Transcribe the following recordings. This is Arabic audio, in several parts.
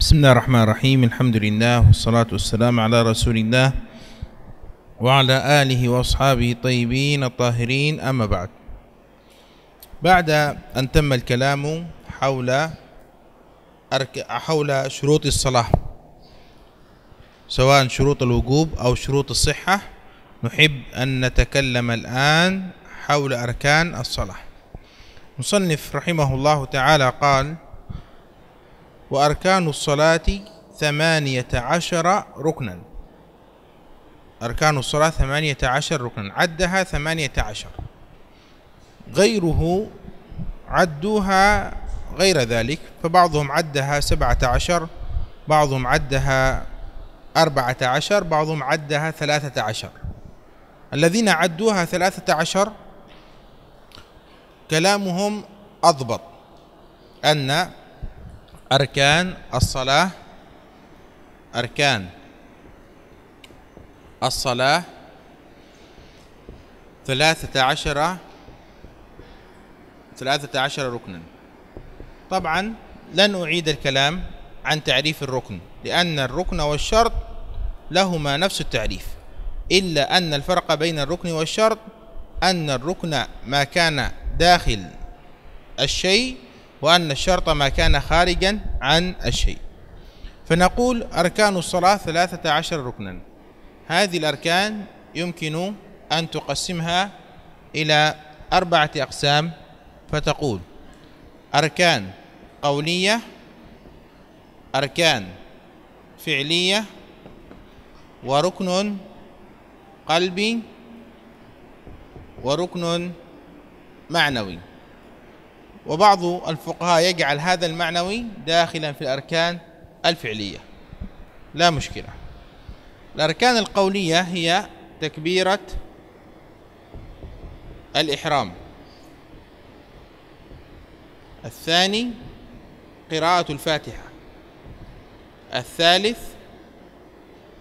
بسم الله الرحمن الرحيم الحمد لله والصلاة والسلام على رسول الله وعلى آله وأصحابه الطيبين الطاهرين أما بعد بعد أن تم الكلام حول حول شروط الصلاة سواء شروط الوجوب أو شروط الصحة نحب أن نتكلم الآن حول أركان الصلاة مصنف رحمه الله تعالى قال وأركان الصلاة ثمانية عشر ركنا أركان الصلاة ثمانية عشر ركنا عدها ثمانية عشر غيره عدوها غير ذلك فبعضهم عدها سبعة عشر بعضهم عدها أربعة عشر بعضهم عدها ثلاثة عشر الذين عدوها ثلاثة عشر كلامهم أضبط أن أركان الصلاة أركان الصلاة ثلاثة عشر ثلاثة عشر ركنا طبعا لن أعيد الكلام عن تعريف الركن لأن الركن والشرط لهما نفس التعريف إلا أن الفرق بين الركن والشرط أن الركن ما كان داخل الشيء وأن الشرط ما كان خارجا عن الشيء فنقول أركان الصلاة ثلاثة عشر ركنا هذه الأركان يمكن أن تقسمها إلى أربعة أقسام فتقول أركان قولية أركان فعلية وركن قلبي وركن معنوي وبعض الفقهاء يجعل هذا المعنوي داخلا في الأركان الفعلية لا مشكلة الأركان القولية هي تكبيرة الإحرام الثاني قراءة الفاتحة الثالث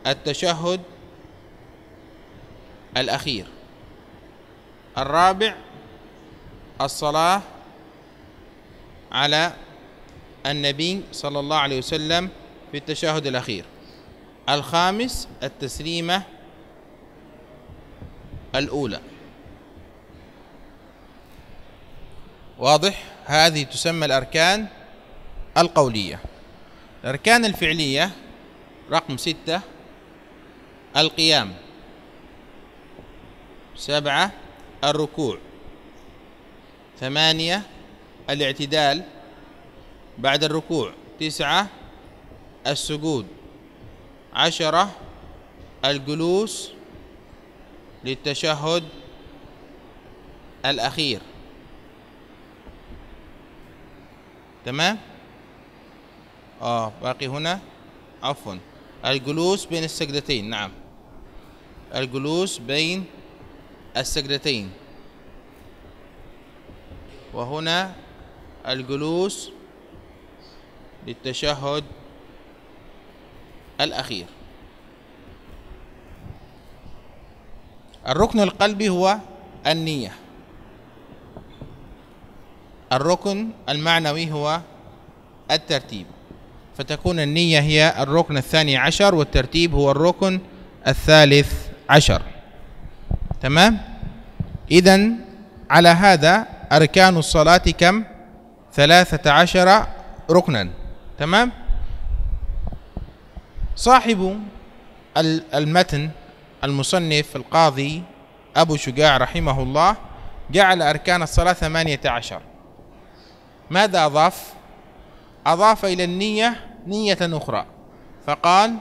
التشهد الأخير الرابع الصلاة على النبي صلى الله عليه وسلم في التشهد الأخير الخامس التسليمة الأولى واضح هذه تسمى الأركان القولية الأركان الفعلية رقم ستة القيام سبعة الركوع ثمانية الاعتدال بعد الركوع تسعة السجود عشرة الجلوس للتشهد الأخير تمام آه باقي هنا عفوا الجلوس بين السجدتين نعم الجلوس بين السجدتين وهنا الجلوس للتشهد الأخير الركن القلبي هو النية الركن المعنوي هو الترتيب فتكون النية هي الركن الثاني عشر والترتيب هو الركن الثالث عشر تمام إذا على هذا أركان الصلاة كم؟ ثلاثة عشر ركنا تمام صاحب المتن المصنف القاضي أبو شجاع رحمه الله جعل أركان الصلاة ثمانية عشر ماذا أضاف أضاف إلى النية نية أخرى فقال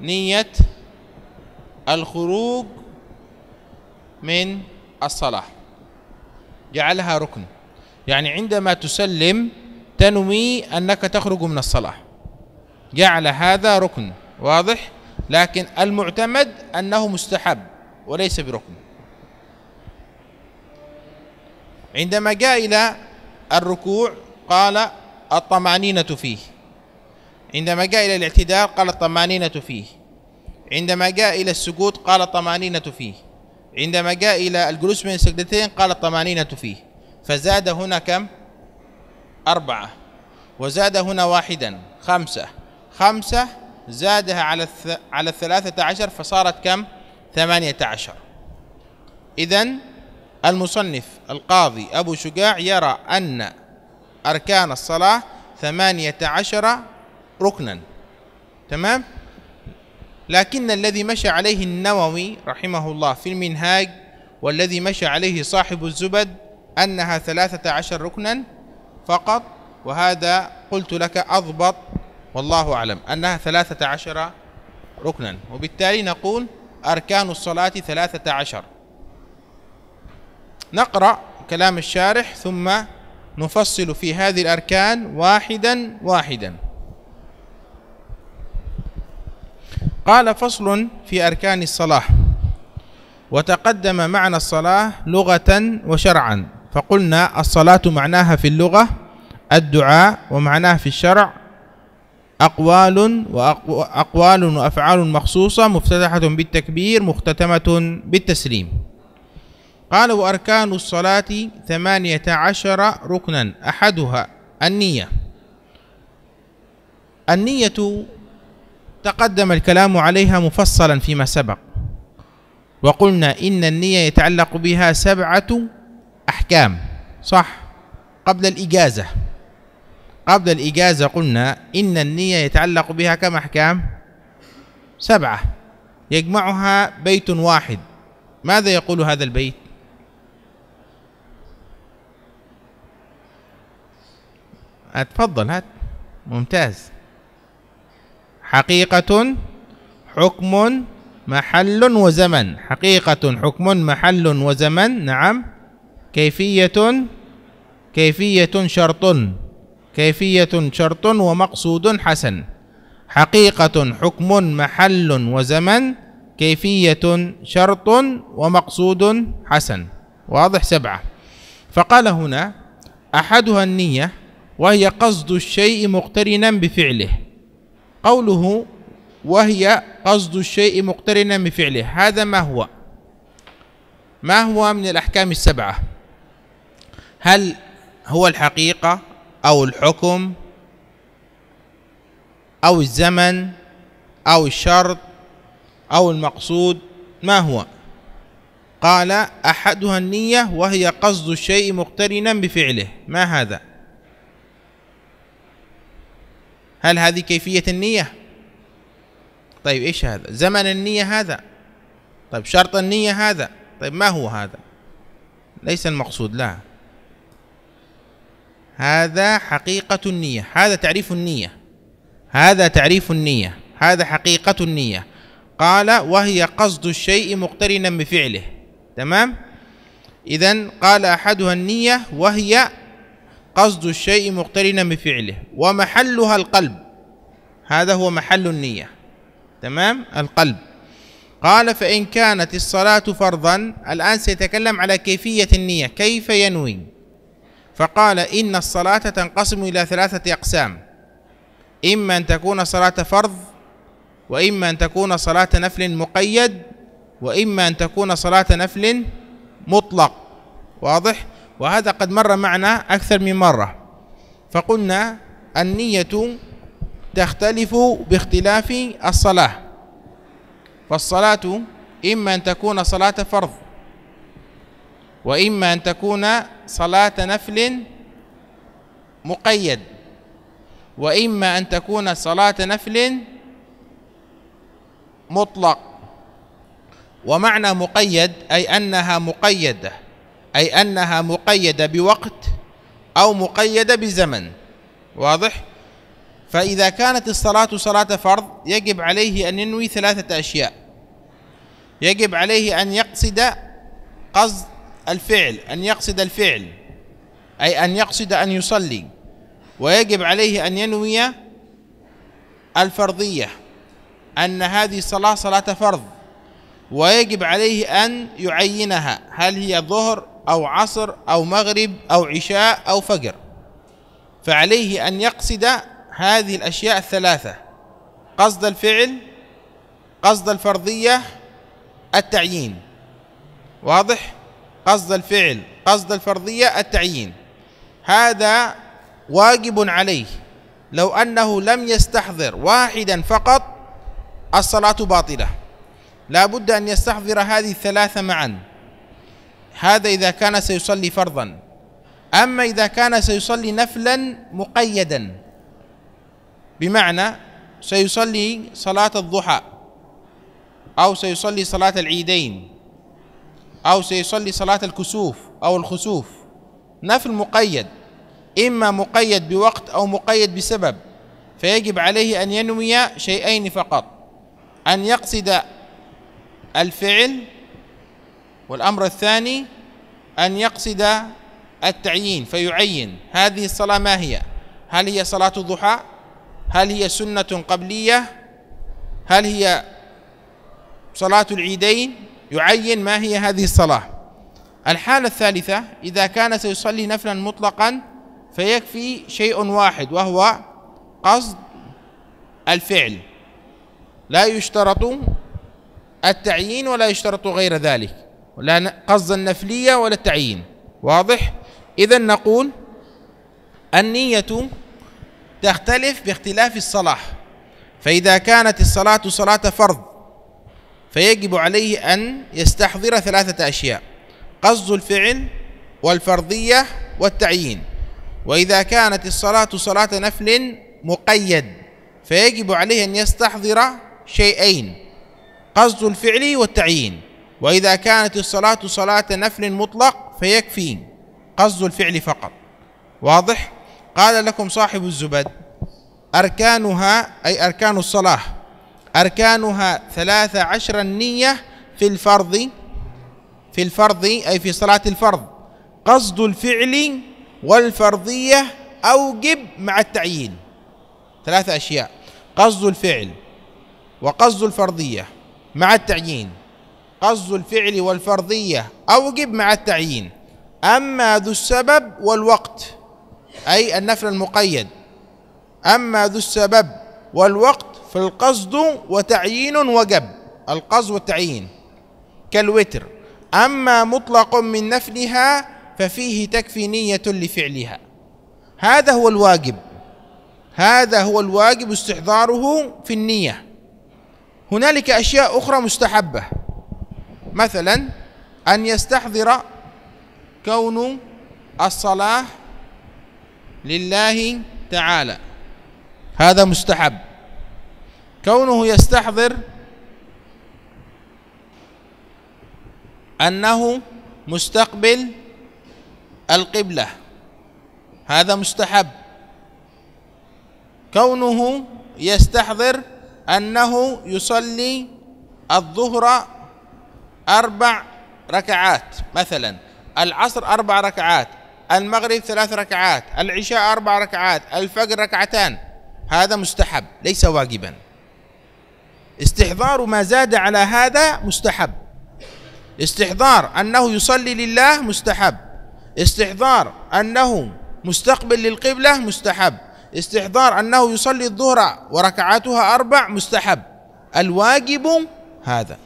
نية الخروج من الصلاة جعلها ركن يعني عندما تسلم تنوي أنك تخرج من الصلاة جعل هذا ركن واضح لكن المعتمد أنه مستحب وليس بركن عندما جاء إلى الركوع قال الطمأنينة فيه عندما جاء إلى الاعتدال قال الطمأنينة فيه عندما جاء إلى السجود قال الطمأنينة فيه عندما جاء إلى الجلوس بين السجدتين قال الطمأنينة فيه فزاد هنا كم أربعة وزاد هنا واحدا خمسة خمسة زادها على الث... على الثلاثة عشر فصارت كم ثمانية عشر إذا المصنف القاضي أبو شجاع يرى أن أركان الصلاة ثمانية عشر ركنا تمام لكن الذي مشى عليه النووي رحمه الله في المنهاج والذي مشى عليه صاحب الزبد أنها ثلاثة عشر ركنا فقط وهذا قلت لك أضبط والله أعلم أنها ثلاثة عشر ركنا وبالتالي نقول أركان الصلاة ثلاثة عشر نقرأ كلام الشارح ثم نفصل في هذه الأركان واحدا واحدا قال فصل في أركان الصلاة وتقدم معنى الصلاة لغة وشرعا فقلنا الصلاة معناها في اللغة الدعاء ومعناها في الشرع أقوال وأقوال وأفعال مخصوصة مفتتحة بالتكبير مختتمة بالتسليم قال وأركان الصلاة ثمانية عشر ركنا أحدها النية النية تقدم الكلام عليها مفصلا فيما سبق وقلنا إن النية يتعلق بها سبعة أحكام صح قبل الإجازة قبل الإجازة قلنا إن النية يتعلق بها كم أحكام سبعة يجمعها بيت واحد ماذا يقول هذا البيت اتفضل هات ممتاز حقيقة حكم محل وزمن حقيقة حكم محل وزمن نعم كيفية كيفية شرط كيفية شرط ومقصود حسن حقيقة حكم محل وزمن كيفية شرط ومقصود حسن واضح سبعة فقال هنا أحدها النية وهي قصد الشيء مقترنا بفعله قوله وهي قصد الشيء مقترنا بفعله هذا ما هو ما هو من الأحكام السبعة هل هو الحقيقة أو الحكم أو الزمن أو الشرط أو المقصود ما هو قال أحدها النية وهي قصد الشيء مقترنا بفعله ما هذا هل هذه كيفية النية طيب إيش هذا زمن النية هذا طيب شرط النية هذا طيب ما هو هذا ليس المقصود لا هذا حقيقة النية هذا تعريف النية هذا تعريف النية هذا حقيقة النية قال وهي قصد الشيء مقترنا بفعله تمام إذا قال أحدها النية وهي قصد الشيء مقترنا بفعله ومحلها القلب هذا هو محل النية تمام القلب قال فإن كانت الصلاة فرضا الآن سيتكلم على كيفية النية كيف ينوي فقال إن الصلاة تنقسم إلى ثلاثة أقسام إما أن تكون صلاة فرض وإما أن تكون صلاة نفل مقيد وإما أن تكون صلاة نفل مطلق واضح وهذا قد مر معنا أكثر من مرة فقلنا النية تختلف باختلاف الصلاة فالصلاة إما أن تكون صلاة فرض واما ان تكون صلاه نفل مقيد واما ان تكون صلاه نفل مطلق ومعنى مقيد اي انها مقيده اي انها مقيده بوقت او مقيده بزمن واضح فاذا كانت الصلاه صلاه فرض يجب عليه ان ينوي ثلاثه اشياء يجب عليه ان يقصد قصد الفعل أن يقصد الفعل أي أن يقصد أن يصلي ويجب عليه أن ينوي الفرضية أن هذه الصلاة صلاة فرض ويجب عليه أن يعينها هل هي ظهر أو عصر أو مغرب أو عشاء أو فجر فعليه أن يقصد هذه الأشياء الثلاثة قصد الفعل قصد الفرضية التعيين واضح؟ قصد الفعل قصد الفرضية التعيين هذا واجب عليه لو أنه لم يستحضر واحدا فقط الصلاة باطلة لا بد أن يستحضر هذه الثلاثة معا هذا إذا كان سيصلي فرضا أما إذا كان سيصلي نفلا مقيدا بمعنى سيصلي صلاة الضحى أو سيصلي صلاة العيدين أو سيصلي صلاة الكسوف أو الخسوف نفل مقيد إما مقيد بوقت أو مقيد بسبب فيجب عليه أن ينوي شيئين فقط أن يقصد الفعل والأمر الثاني أن يقصد التعيين فيعين هذه الصلاة ما هي هل هي صلاة الضحى هل هي سنة قبلية هل هي صلاة العيدين يعين ما هي هذه الصلاة الحالة الثالثة إذا كان سيصلي نفلا مطلقا فيكفي شيء واحد وهو قصد الفعل لا يشترط التعيين ولا يشترط غير ذلك لا قصد النفلية ولا التعيين واضح إذا نقول النية تختلف باختلاف الصلاة فإذا كانت الصلاة صلاة فرض فيجب عليه أن يستحضر ثلاثة أشياء قصد الفعل والفرضية والتعيين وإذا كانت الصلاة صلاة نفل مقيد فيجب عليه أن يستحضر شيئين قصد الفعل والتعيين وإذا كانت الصلاة صلاة نفل مطلق فيكفي قصد الفعل فقط واضح قال لكم صاحب الزبد أركانها أي أركان الصلاة أركانها ثلاثة عشر النية في الفرض في الفرض أي في صلاة الفرض قصد الفعل والفرضية أوجب مع التعيين ثلاثة أشياء قصد الفعل وقصد الفرضية مع التعيين قصد الفعل والفرضية أوجب مع التعيين أما ذو السبب والوقت أي النفل المقيد أما ذو السبب والوقت فالقصد وتعيين وجب القصد والتعيين كالوتر أما مطلق من نفلها ففيه تكفي نية لفعلها هذا هو الواجب هذا هو الواجب استحضاره في النية هنالك أشياء أخرى مستحبة مثلا أن يستحضر كون الصلاة لله تعالى هذا مستحب كونه يستحضر أنه مستقبل القبلة هذا مستحب كونه يستحضر أنه يصلي الظهر أربع ركعات مثلا العصر أربع ركعات المغرب ثلاث ركعات العشاء أربع ركعات الفجر ركعتان هذا مستحب ليس واجبا استحضار ما زاد على هذا مستحب استحضار أنه يصلي لله مستحب استحضار أنه مستقبل للقبلة مستحب استحضار أنه يصلي الظهر وركعاتها أربع مستحب الواجب هذا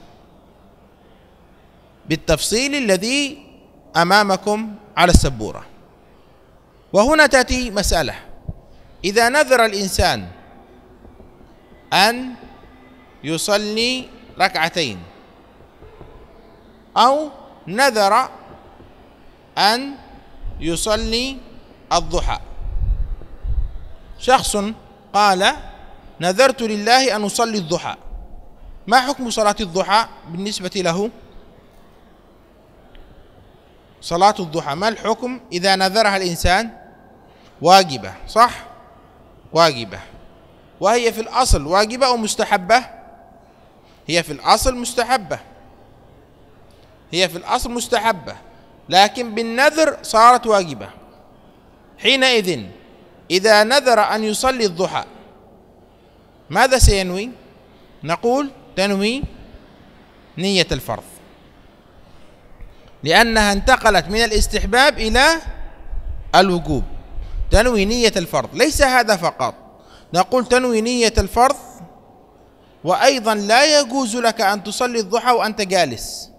بالتفصيل الذي أمامكم على السبورة وهنا تأتي مسألة إذا نذر الإنسان أن يصلي ركعتين أو نذر أن يصلي الضحى شخص قال نذرت لله أن أصلي الضحى ما حكم صلاة الضحى بالنسبة له صلاة الضحى ما الحكم إذا نذرها الإنسان واجبة صح واجبة وهي في الأصل واجبة أو مستحبة هي في الأصل مستحبة هي في الأصل مستحبة لكن بالنذر صارت واجبة حينئذ إذا نذر أن يصلي الضحى ماذا سينوي نقول تنوي نية الفرض لأنها انتقلت من الاستحباب إلى الوجوب تنوي نية الفرض ليس هذا فقط نقول تنوي نية الفرض وأيضا لا يجوز لك أن تصلي الضحى وأنت جالس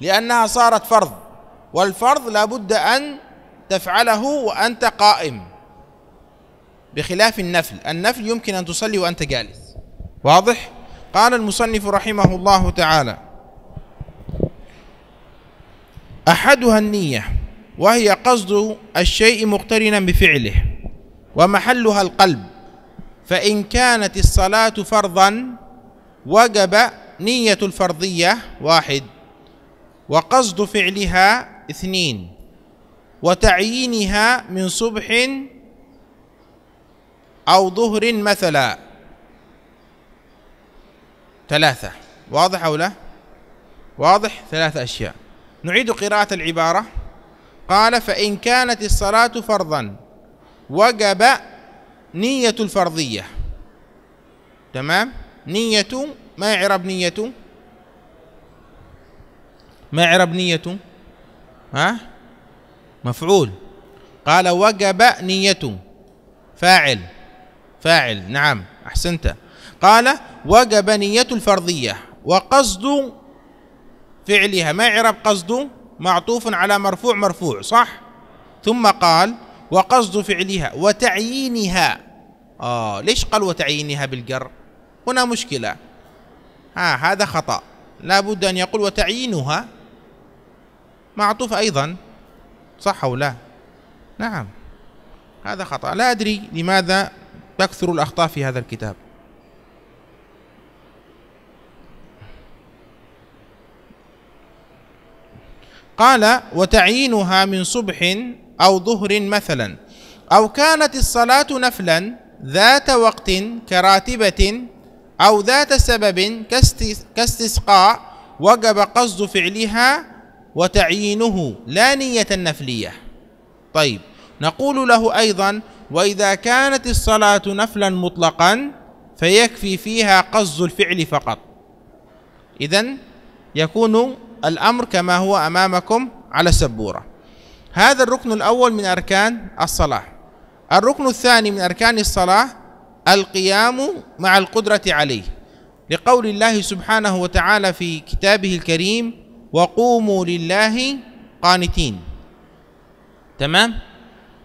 لأنها صارت فرض والفرض لابد أن تفعله وأنت قائم بخلاف النفل النفل يمكن أن تصلي وأنت جالس واضح؟ قال المصنف رحمه الله تعالى أحدها النية وهي قصد الشيء مقترنا بفعله ومحلها القلب فإن كانت الصلاة فرضا وجب نية الفرضية واحد وقصد فعلها اثنين وتعيينها من صبح أو ظهر مثلا ثلاثة واضح أو لا واضح ثلاثة أشياء نعيد قراءة العبارة قال فإن كانت الصلاة فرضا وجب نية الفرضية تمام نية ما يعرب نية ما يعرب نية ها مفعول قال وجب نية فاعل فاعل نعم أحسنت قال وجب نية الفرضية وقصد فعلها ما يعرب قصد معطوف على مرفوع مرفوع صح ثم قال وقصد فعلها وتعيينها آه ليش قال وتعيينها بالجر هنا مشكلة آه هذا خطأ لا بد أن يقول وتعيينها معطوف أيضا صح أو لا نعم هذا خطأ لا أدري لماذا تكثر الأخطاء في هذا الكتاب قال وتعيينها من صبح أو ظهر مثلا أو كانت الصلاة نفلا ذات وقت كراتبة أو ذات سبب كاستسقاء وجب قصد فعلها وتعيينه لا نية نفلية طيب نقول له أيضا وإذا كانت الصلاة نفلا مطلقا فيكفي فيها قصد الفعل فقط إذا يكون الأمر كما هو أمامكم على السبورة هذا الركن الأول من أركان الصلاة الركن الثاني من أركان الصلاة القيام مع القدرة عليه لقول الله سبحانه وتعالى في كتابه الكريم وقوموا لله قانتين تمام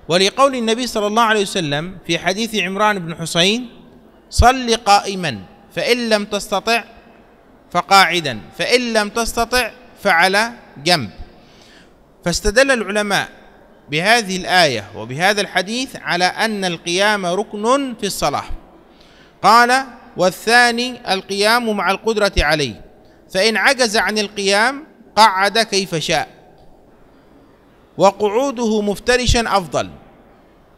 ولقول النبي صلى الله عليه وسلم في حديث عمران بن حسين صل قائما فإن لم تستطع فقاعدا فإن لم تستطع فعلى جنب فاستدل العلماء بهذه الايه وبهذا الحديث على ان القيام ركن في الصلاه قال والثاني القيام مع القدره عليه فان عجز عن القيام قعد كيف شاء وقعوده مفترشا افضل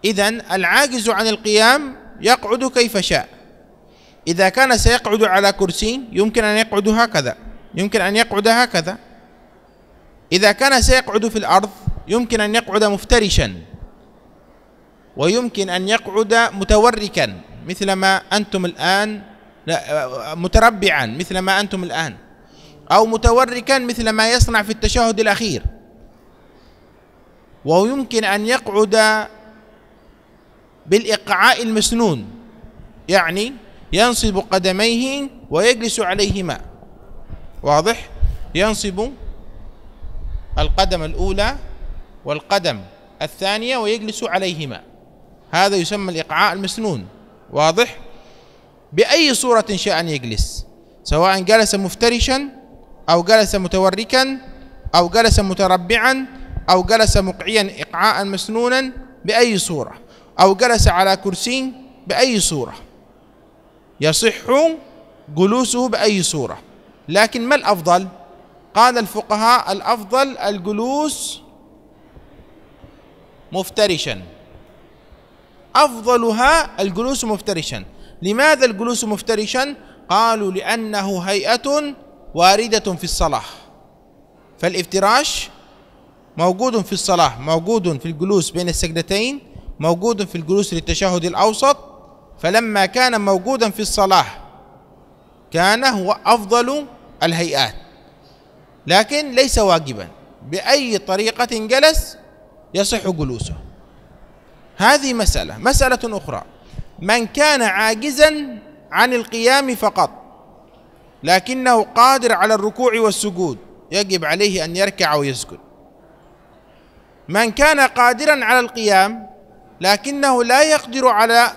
اذا العاجز عن القيام يقعد كيف شاء اذا كان سيقعد على كرسي يمكن ان يقعد هكذا يمكن ان يقعد هكذا إذا كان سيقعد في الأرض يمكن أن يقعد مفترشا ويمكن أن يقعد متوركا مثل ما أنتم الآن لا متربعا مثل ما أنتم الآن أو متوركا مثل ما يصنع في التشهد الأخير ويمكن أن يقعد بالإقعاء المسنون يعني ينصب قدميه ويجلس عليهما واضح ينصب القدم الأولى والقدم الثانية ويجلس عليهما هذا يسمى الإقعاء المسنون واضح بأي صورة شاء أن يجلس سواء جلس مفترشا أو جلس متوركا أو جلس متربعا أو جلس مقعيا إقعاء مسنونا بأي صورة أو جلس على كرسي بأي صورة يصح جلوسه بأي صورة لكن ما الأفضل؟ قال الفقهاء الافضل الجلوس مفترشا افضلها الجلوس مفترشا لماذا الجلوس مفترشا قالوا لانه هيئه وارده في الصلاه فالافتراش موجود في الصلاه موجود في الجلوس بين السجدتين موجود في الجلوس للتشهد الاوسط فلما كان موجودا في الصلاه كان هو افضل الهيئات لكن ليس واجبا بأي طريقة جلس يصح جلوسه هذه مسألة مسألة أخرى من كان عاجزا عن القيام فقط لكنه قادر على الركوع والسجود يجب عليه أن يركع ويسجد من كان قادرا على القيام لكنه لا يقدر على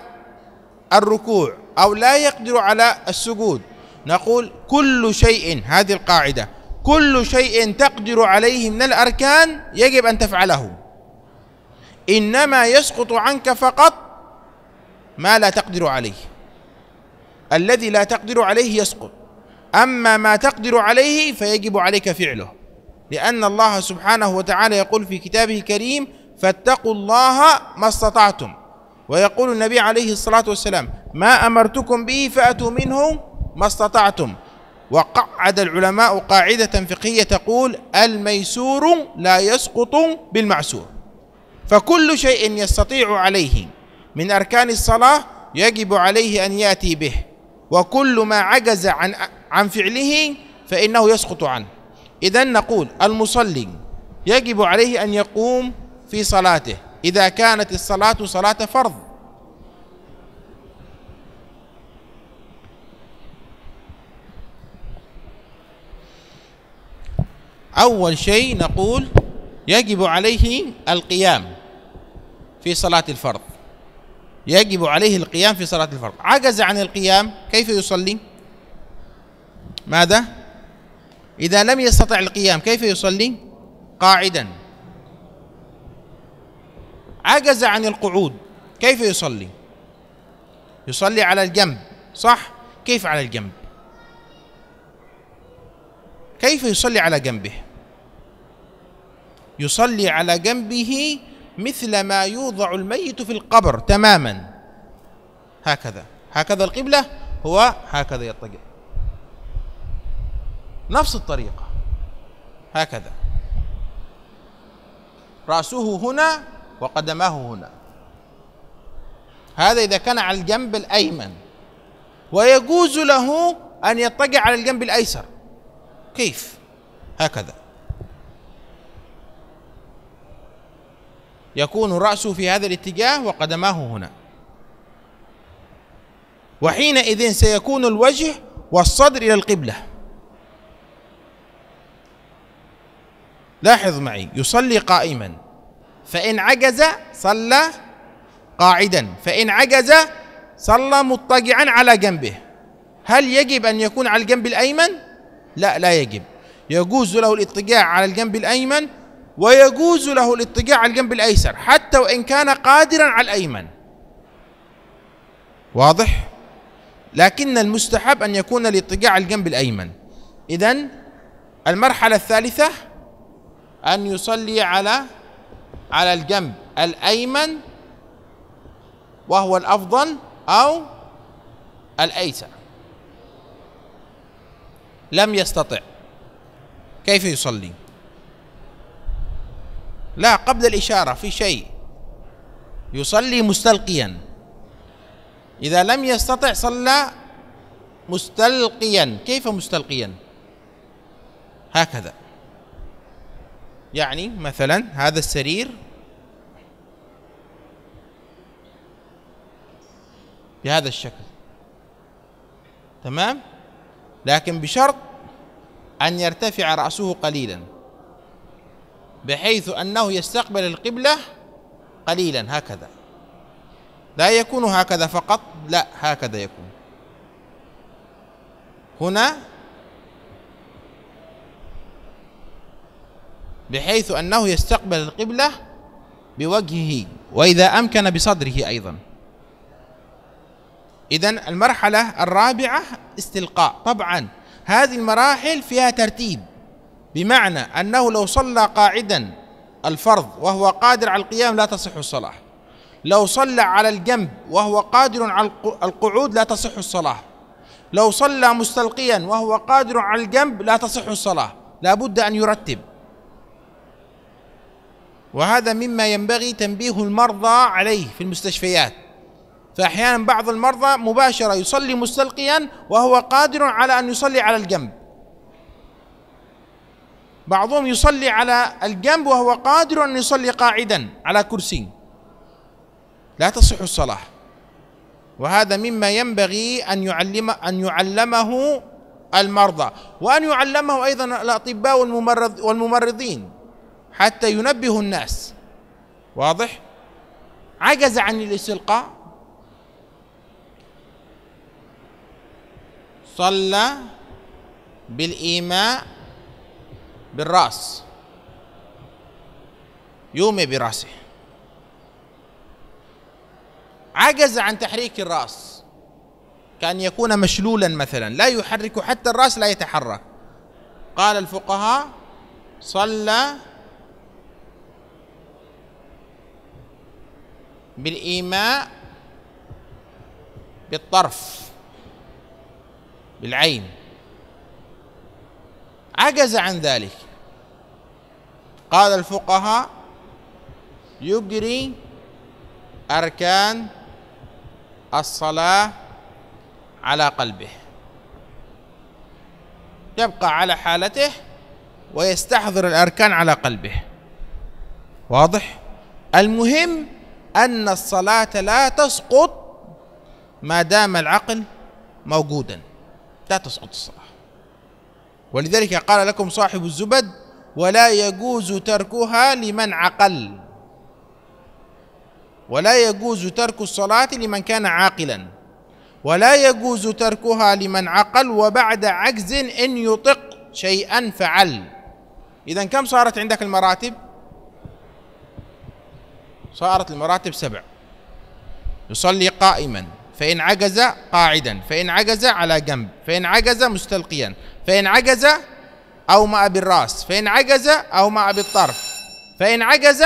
الركوع أو لا يقدر على السجود نقول كل شيء هذه القاعدة كل شيء تقدر عليه من الأركان يجب أن تفعله إنما يسقط عنك فقط ما لا تقدر عليه الذي لا تقدر عليه يسقط أما ما تقدر عليه فيجب عليك فعله لأن الله سبحانه وتعالى يقول في كتابه الكريم فاتقوا الله ما استطعتم ويقول النبي عليه الصلاة والسلام ما أمرتكم به فأتوا منه ما استطعتم وقعد العلماء قاعدة فقهية تقول الميسور لا يسقط بالمعسور فكل شيء يستطيع عليه من أركان الصلاة يجب عليه أن يأتي به وكل ما عجز عن عن فعله فإنه يسقط عنه إذا نقول المصلي يجب عليه أن يقوم في صلاته إذا كانت الصلاة صلاة فرض أول شيء نقول يجب عليه القيام في صلاة الفرض يجب عليه القيام في صلاة الفرض عجز عن القيام كيف يصلي ماذا إذا لم يستطع القيام كيف يصلي قاعدا عجز عن القعود كيف يصلي يصلي على الجنب صح كيف على الجنب كيف يصلي على جنبه يصلي على جنبه مثل ما يوضع الميت في القبر تماما هكذا هكذا القبلة هو هكذا يضطجع نفس الطريقة هكذا رأسه هنا وقدماه هنا هذا إذا كان على الجنب الأيمن ويجوز له أن يضطجع على الجنب الأيسر كيف هكذا يكون رأسه في هذا الاتجاه وقدماه هنا وحينئذ سيكون الوجه والصدر إلى القبلة لاحظ معي يصلي قائما فإن عجز صلى قاعدا فإن عجز صلى مضطجعا على جنبه هل يجب أن يكون على الجنب الأيمن؟ لا لا يجب يجوز له الاضطجاع على الجنب الأيمن ويجوز له الاضطجاع على الجنب الأيسر حتى وإن كان قادرا على الأيمن واضح؟ لكن المستحب أن يكون الاضطجاع على الجنب الأيمن إذا المرحلة الثالثة أن يصلي على على الجنب الأيمن وهو الأفضل أو الأيسر لم يستطع كيف يصلي لا قبل الإشارة في شيء يصلي مستلقيا إذا لم يستطع صلى مستلقيا كيف مستلقيا هكذا يعني مثلا هذا السرير بهذا الشكل تمام لكن بشرط أن يرتفع رأسه قليلا بحيث أنه يستقبل القبلة قليلا هكذا لا يكون هكذا فقط لا هكذا يكون هنا بحيث أنه يستقبل القبلة بوجهه وإذا أمكن بصدره أيضا إذا المرحلة الرابعة استلقاء طبعا هذه المراحل فيها ترتيب بمعنى أنه لو صلى قاعدا الفرض وهو قادر على القيام لا تصح الصلاة لو صلى على الجنب وهو قادر على القعود لا تصح الصلاة لو صلى مستلقيا وهو قادر على الجنب لا تصح الصلاة لا بد أن يرتب وهذا مما ينبغي تنبيه المرضى عليه في المستشفيات فأحيانا بعض المرضى مباشرة يصلي مستلقيا وهو قادر على أن يصلي على الجنب بعضهم يصلي على الجنب وهو قادر أن يصلي قاعدا على كرسي لا تصح الصلاة وهذا مما ينبغي أن يعلم أن يعلمه المرضى وأن يعلمه أيضا الأطباء والممرض والممرضين حتى ينبه الناس واضح عجز عن الاستلقاء صلى بالإيماء بالرأس يومي برأسه عجز عن تحريك الرأس كأن يكون مشلولا مثلا لا يحرك حتى الرأس لا يتحرك قال الفقهاء صلى بالإيماء بالطرف بالعين عجز عن ذلك قال الفقهاء يجري أركان الصلاة على قلبه يبقى على حالته ويستحضر الأركان على قلبه واضح المهم أن الصلاة لا تسقط ما دام العقل موجوداً لا تسقط الصلاة ولذلك قال لكم صاحب الزبد ولا يجوز تركها لمن عقل ولا يجوز ترك الصلاة لمن كان عاقلا ولا يجوز تركها لمن عقل وبعد عجز إن يطق شيئا فعل إذا كم صارت عندك المراتب صارت المراتب سبع يصلي قائما فإن عجز قاعدا فإن عجز على جنب فإن عجز مستلقيا فإن عجز أومأ بالرأس فإن عجز أومأ بالطرف فإن عجز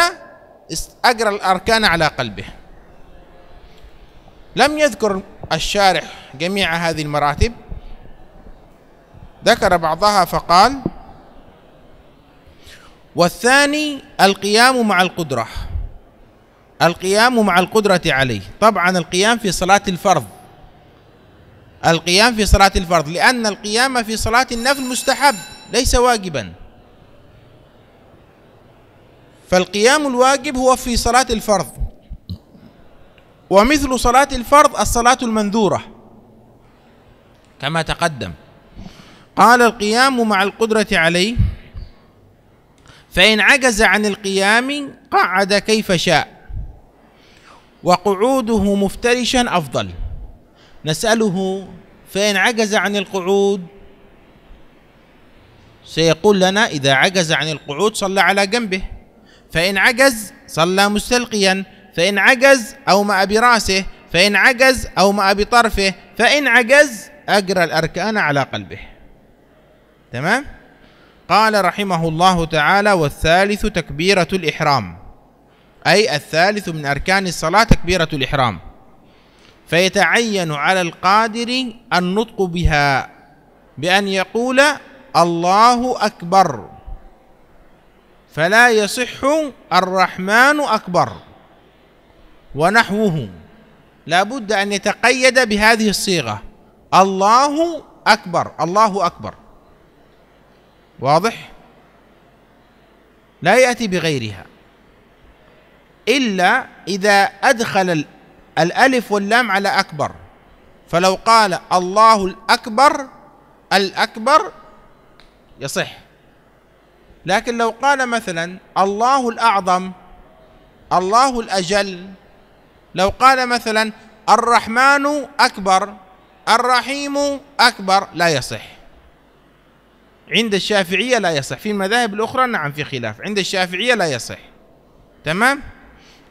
أجرى الأركان على قلبه لم يذكر الشارح جميع هذه المراتب ذكر بعضها فقال والثاني القيام مع القدره القيام مع القدرة عليه طبعا القيام في صلاة الفرض القيام في صلاة الفرض لأن القيام في صلاة النفل مستحب ليس واجبا فالقيام الواجب هو في صلاة الفرض ومثل صلاة الفرض الصلاة المنذورة كما تقدم قال القيام مع القدرة عليه فإن عجز عن القيام قعد كيف شاء وقعوده مفترشا أفضل نسأله فإن عجز عن القعود سيقول لنا إذا عجز عن القعود صلى على جنبه فإن عجز صلى مستلقيا فإن عجز أومأ براسه فإن عجز أومأ بطرفه فإن عجز أجرى الأركان على قلبه تمام قال رحمه الله تعالى والثالث تكبيرة الإحرام أي الثالث من أركان الصلاة تكبيرة الإحرام فيتعين على القادر النطق بها بأن يقول الله أكبر فلا يصح الرحمن أكبر ونحوه لا بد أن يتقيد بهذه الصيغة الله أكبر الله أكبر واضح لا يأتي بغيرها إلا إذا أدخل الألف واللام على أكبر فلو قال الله الأكبر الأكبر يصح لكن لو قال مثلا الله الأعظم الله الأجل لو قال مثلا الرحمن أكبر الرحيم أكبر لا يصح عند الشافعية لا يصح في المذاهب الأخرى نعم في خلاف عند الشافعية لا يصح تمام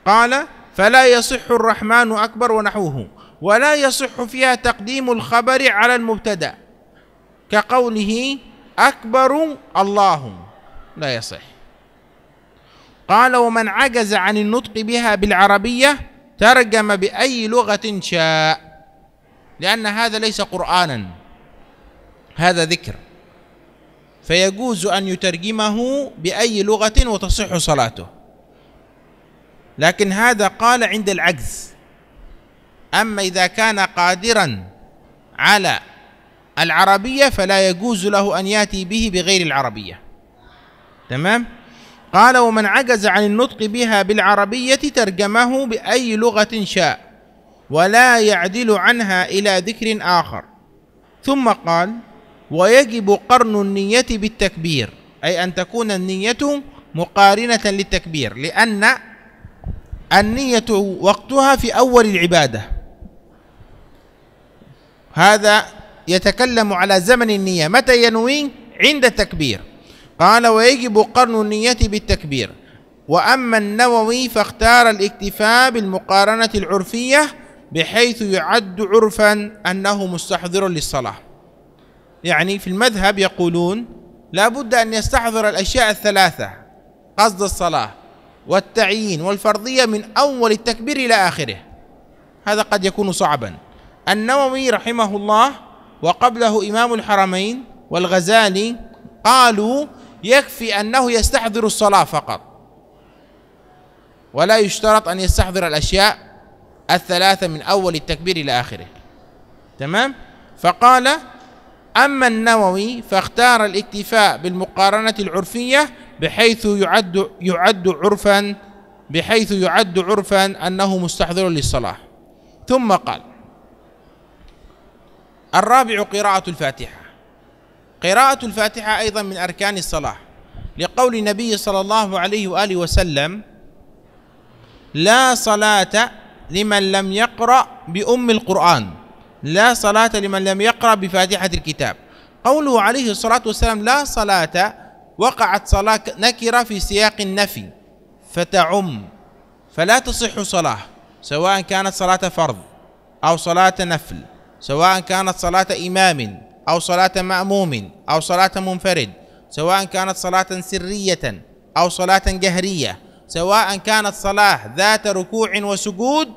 قال فلا يصح الرحمن أكبر ونحوه ولا يصح فيها تقديم الخبر على المبتدا كقوله أكبر الله لا يصح قال ومن عجز عن النطق بها بالعربية ترجم بأي لغة شاء لأن هذا ليس قرآنا هذا ذكر فيجوز أن يترجمه بأي لغة وتصح صلاته لكن هذا قال عند العجز اما اذا كان قادرا على العربيه فلا يجوز له ان ياتي به بغير العربيه تمام قال ومن عجز عن النطق بها بالعربيه ترجمه باي لغه شاء ولا يعدل عنها الى ذكر اخر ثم قال ويجب قرن النيه بالتكبير اي ان تكون النيه مقارنه للتكبير لان النية وقتها في أول العبادة هذا يتكلم على زمن النية متى ينوي عند التكبير قال ويجب قرن النية بالتكبير وأما النووي فاختار الاكتفاء بالمقارنة العرفية بحيث يعد عرفا أنه مستحضر للصلاة يعني في المذهب يقولون لا بد أن يستحضر الأشياء الثلاثة قصد الصلاة والتعيين والفرضية من أول التكبير إلى آخره هذا قد يكون صعبا النووي رحمه الله وقبله إمام الحرمين والغزالي قالوا يكفي أنه يستحضر الصلاة فقط ولا يشترط أن يستحضر الأشياء الثلاثة من أول التكبير إلى آخره تمام فقال أما النووي فاختار الاكتفاء بالمقارنة العرفية بحيث يعد يعد عرفا بحيث يعد عرفا أنه مستحضر للصلاة ثم قال الرابع قراءة الفاتحة قراءة الفاتحة أيضا من أركان الصلاة لقول النبي صلى الله عليه وآله وسلم لا صلاة لمن لم يقرأ بأم القرآن لا صلاة لمن لم يقرأ بفاتحة الكتاب قوله عليه الصلاة والسلام لا صلاة وقعت صلاة نكرة في سياق النفي فتعم فلا تصح صلاة سواء كانت صلاة فرض أو صلاة نفل سواء كانت صلاة إمام أو صلاة مأموم أو صلاة منفرد سواء كانت صلاة سرية أو صلاة جهرية سواء كانت صلاة ذات ركوع وسجود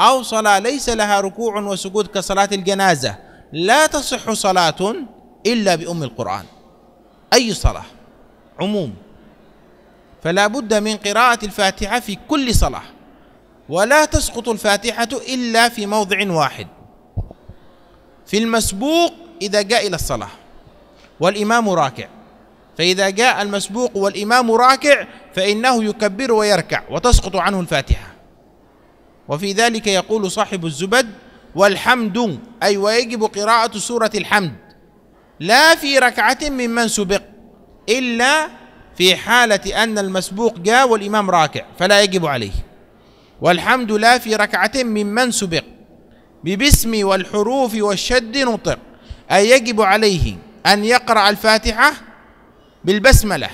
أو صلاة ليس لها ركوع وسجود كصلاة الجنازة لا تصح صلاة إلا بأم القرآن أي صلاة عموم فلا بد من قراءة الفاتحة في كل صلاة ولا تسقط الفاتحة إلا في موضع واحد في المسبوق إذا جاء إلى الصلاة والإمام راكع فإذا جاء المسبوق والإمام راكع فإنه يكبر ويركع وتسقط عنه الفاتحة وفي ذلك يقول صاحب الزبد والحمد أي ويجب قراءة سورة الحمد لا في ركعة ممن سبق إلا في حالة أن المسبوق جاء والإمام راكع فلا يجب عليه والحمد لله في ركعة ممن سبق ببسم والحروف والشد نطق أي يجب عليه أن يقرأ الفاتحة بالبسملة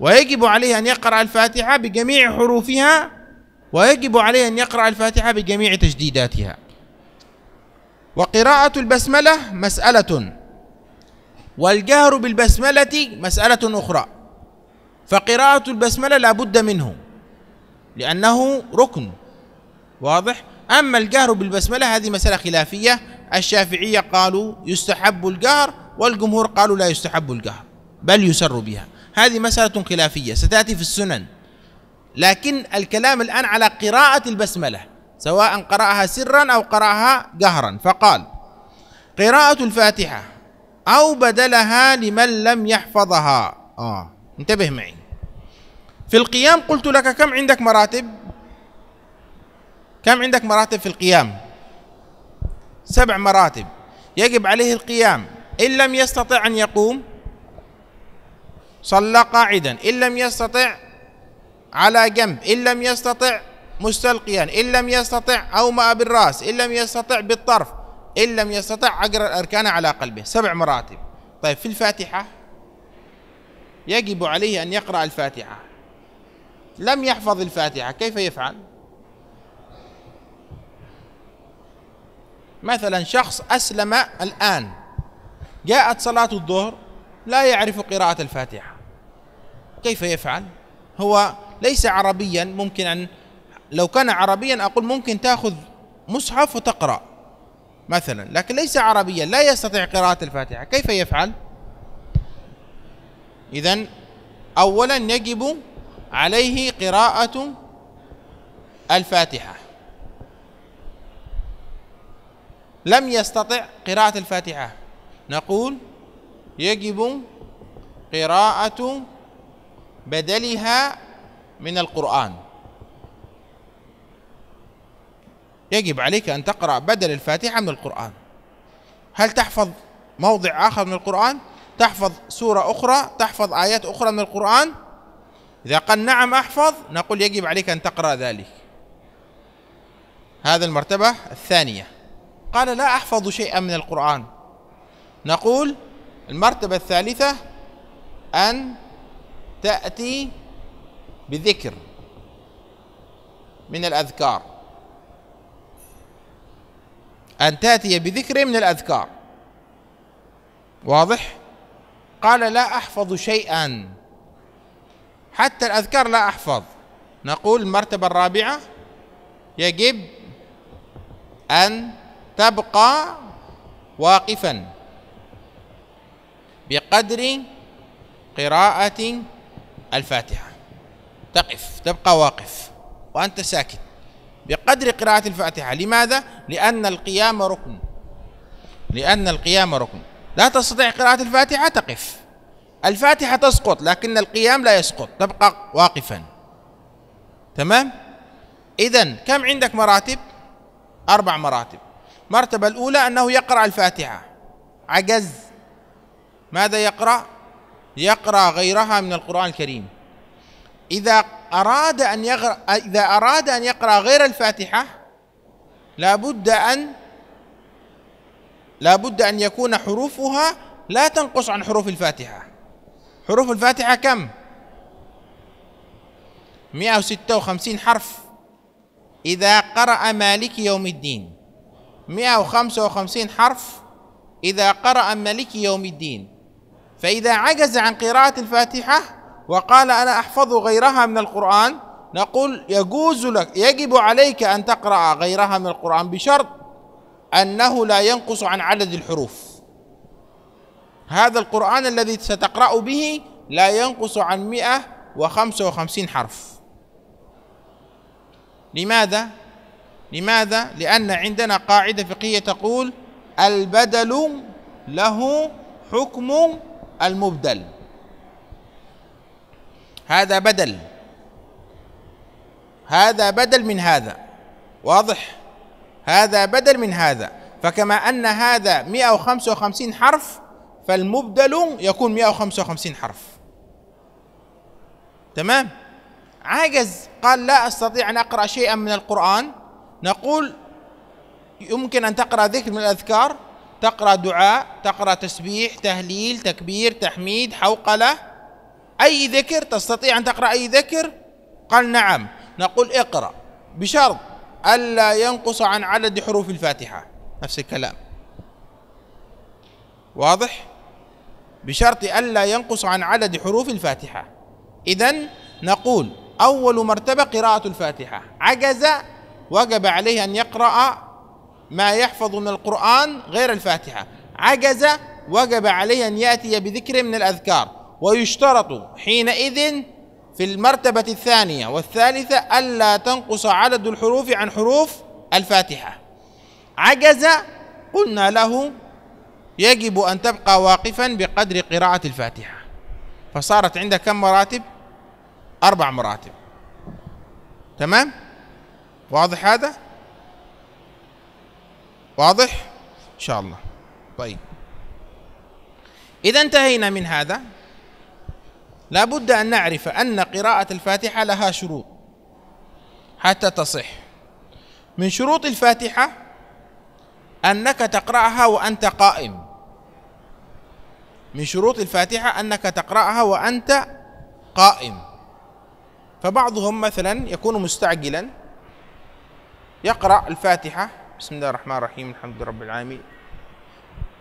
ويجب عليه أن يقرأ الفاتحة بجميع حروفها ويجب عليه أن يقرأ الفاتحة بجميع تجديداتها وقراءة البسملة مسألة والجهر بالبسملة مسألة أخرى فقراءة البسملة لا بد منه لأنه ركن واضح أما الجهر بالبسملة هذه مسألة خلافية الشافعية قالوا يستحب الجهر والجمهور قالوا لا يستحب الجهر بل يسر بها هذه مسألة خلافية ستأتي في السنن لكن الكلام الآن على قراءة البسملة سواء قرأها سرا أو قرأها جهرا فقال قراءة الفاتحة أو بدلها لمن لم يحفظها آه انتبه معي في القيام قلت لك كم عندك مراتب كم عندك مراتب في القيام سبع مراتب يجب عليه القيام إن لم يستطع أن يقوم صلى قاعدا إن لم يستطع على جنب إن لم يستطع مستلقيا إن لم يستطع أومأ بالرأس إن لم يستطع بالطرف إن لم يستطع عقر الأركان على قلبه سبع مراتب طيب في الفاتحة يجب عليه أن يقرأ الفاتحة لم يحفظ الفاتحة كيف يفعل مثلا شخص أسلم الآن جاءت صلاة الظهر لا يعرف قراءة الفاتحة كيف يفعل هو ليس عربيا ممكن أن لو كان عربيا أقول ممكن تأخذ مصحف وتقرأ مثلا لكن ليس عربيا لا يستطيع قراءة الفاتحة كيف يفعل إذا أولا يجب عليه قراءة الفاتحة لم يستطع قراءة الفاتحة نقول يجب قراءة بدلها من القرآن يجب عليك أن تقرأ بدل الفاتحة من القرآن هل تحفظ موضع آخر من القرآن تحفظ سورة أخرى تحفظ آيات أخرى من القرآن إذا قال نعم أحفظ نقول يجب عليك أن تقرأ ذلك هذا المرتبة الثانية قال لا أحفظ شيئا من القرآن نقول المرتبة الثالثة أن تأتي بذكر من الأذكار أن تأتي بذكر من الأذكار واضح؟ قال لا أحفظ شيئا حتى الأذكار لا أحفظ نقول المرتبة الرابعة يجب أن تبقى واقفا بقدر قراءة الفاتحة تقف تبقى واقف وأنت ساكت بقدر قراءة الفاتحة لماذا؟ لأن القيام ركن لأن القيام ركن لا تستطيع قراءة الفاتحة تقف الفاتحة تسقط لكن القيام لا يسقط تبقى واقفا تمام؟ إذا كم عندك مراتب؟ أربع مراتب المرتبة الأولى أنه يقرأ الفاتحة عجز ماذا يقرأ؟ يقرأ غيرها من القرآن الكريم إذا أراد أن يقرأ إذا أراد أن يقرأ غير الفاتحة لابد أن لابد أن يكون حروفها لا تنقص عن حروف الفاتحة حروف الفاتحة كم؟ 156 حرف إذا قرأ مالك يوم الدين 155 حرف إذا قرأ مالك يوم الدين فإذا عجز عن قراءة الفاتحة وقال أنا أحفظ غيرها من القرآن نقول يجوز لك يجب عليك أن تقرأ غيرها من القرآن بشرط أنه لا ينقص عن عدد الحروف هذا القرآن الذي ستقرأ به لا ينقص عن 155 حرف لماذا؟ لماذا؟ لأن عندنا قاعدة فقهية تقول البدل له حكم المبدل هذا بدل هذا بدل من هذا واضح هذا بدل من هذا فكما أن هذا 155 حرف فالمبدل يكون 155 حرف تمام عاجز قال لا أستطيع أن أقرأ شيئا من القرآن نقول يمكن أن تقرأ ذكر من الأذكار تقرأ دعاء تقرأ تسبيح تهليل تكبير تحميد حوقلة أي ذكر تستطيع أن تقرأ أي ذكر قال نعم نقول اقرأ بشرط ألا ينقص عن عدد حروف الفاتحة نفس الكلام واضح بشرط ألا ينقص عن عدد حروف الفاتحة إذا نقول أول مرتبة قراءة الفاتحة عجز وجب عليه أن يقرأ ما يحفظ من القرآن غير الفاتحة عجز وجب عليه أن يأتي بذكر من الأذكار ويشترط حينئذ في المرتبة الثانية والثالثة ألا تنقص عدد الحروف عن حروف الفاتحة عجز قلنا له يجب أن تبقى واقفا بقدر قراءة الفاتحة فصارت عندك كم مراتب أربع مراتب تمام واضح هذا واضح إن شاء الله طيب إذا انتهينا من هذا لا بد أن نعرف أن قراءة الفاتحة لها شروط حتى تصح من شروط الفاتحة أنك تقرأها وأنت قائم من شروط الفاتحة أنك تقرأها وأنت قائم فبعضهم مثلا يكون مستعجلا يقرأ الفاتحة بسم الله الرحمن الرحيم الحمد لله رب العالمين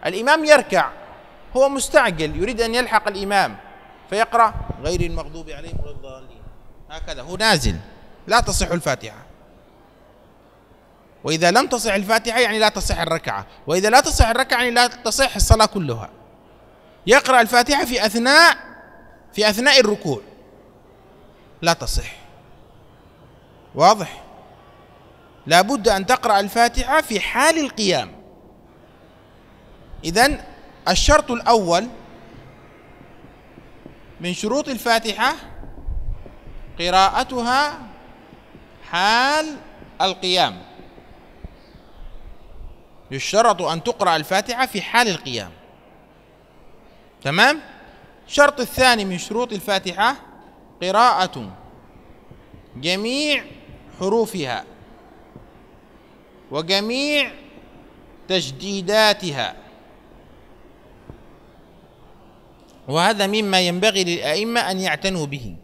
الإمام يركع هو مستعجل يريد أن يلحق الإمام فيقرأ غير المغضوب عليهم ولا الضالين هكذا هو نازل لا تصح الفاتحة وإذا لم تصح الفاتحة يعني لا تصح الركعة وإذا لا تصح الركعة يعني لا تصح الصلاة كلها يقرأ الفاتحة في أثناء في أثناء الركوع لا تصح واضح لابد أن تقرأ الفاتحة في حال القيام إذن الشرط الأول من شروط الفاتحة قراءتها حال القيام يشترط أن تقرأ الفاتحة في حال القيام تمام الشرط الثاني من شروط الفاتحة قراءة جميع حروفها وجميع تجديداتها وهذا مما ينبغي للأئمة أن يعتنوا به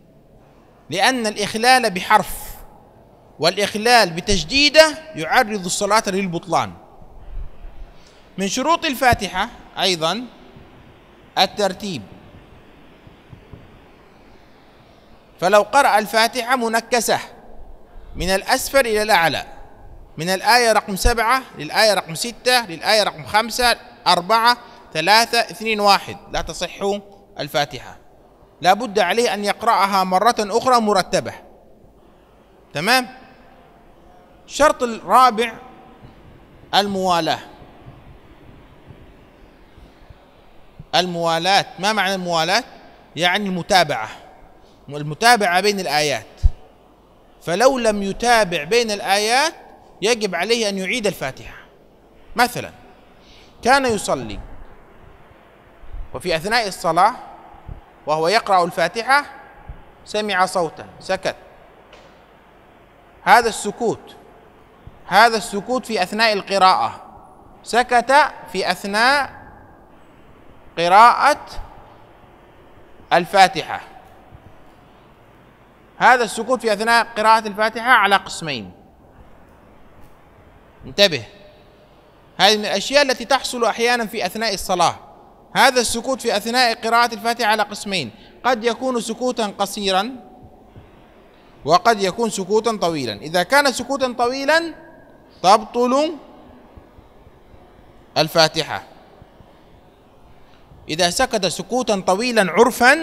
لأن الإخلال بحرف والإخلال بتجديده يعرض الصلاة للبطلان من شروط الفاتحة أيضا الترتيب فلو قرأ الفاتحة منكسة من الأسفل إلى الأعلى من الآية رقم سبعة للآية رقم ستة للآية رقم خمسة أربعة ثلاثة اثنين واحد لا تصح الفاتحة لا بد عليه أن يقرأها مرة أخرى مرتبة تمام الشرط الرابع الموالاة الموالاة ما معنى الموالاة يعني المتابعة المتابعة بين الآيات فلو لم يتابع بين الآيات يجب عليه أن يعيد الفاتحة مثلا كان يصلي وفي أثناء الصلاة وهو يقرأ الفاتحة سمع صوتا سكت هذا السكوت هذا السكوت في أثناء القراءة سكت في أثناء قراءة الفاتحة هذا السكوت في أثناء قراءة الفاتحة على قسمين انتبه هذه من الأشياء التي تحصل أحيانا في أثناء الصلاة هذا السكوت في أثناء قراءة الفاتحة على قسمين قد يكون سكوتا قصيرا وقد يكون سكوتا طويلا إذا كان سكوتا طويلا تبطل الفاتحة إذا سكت سكوتا طويلا عرفا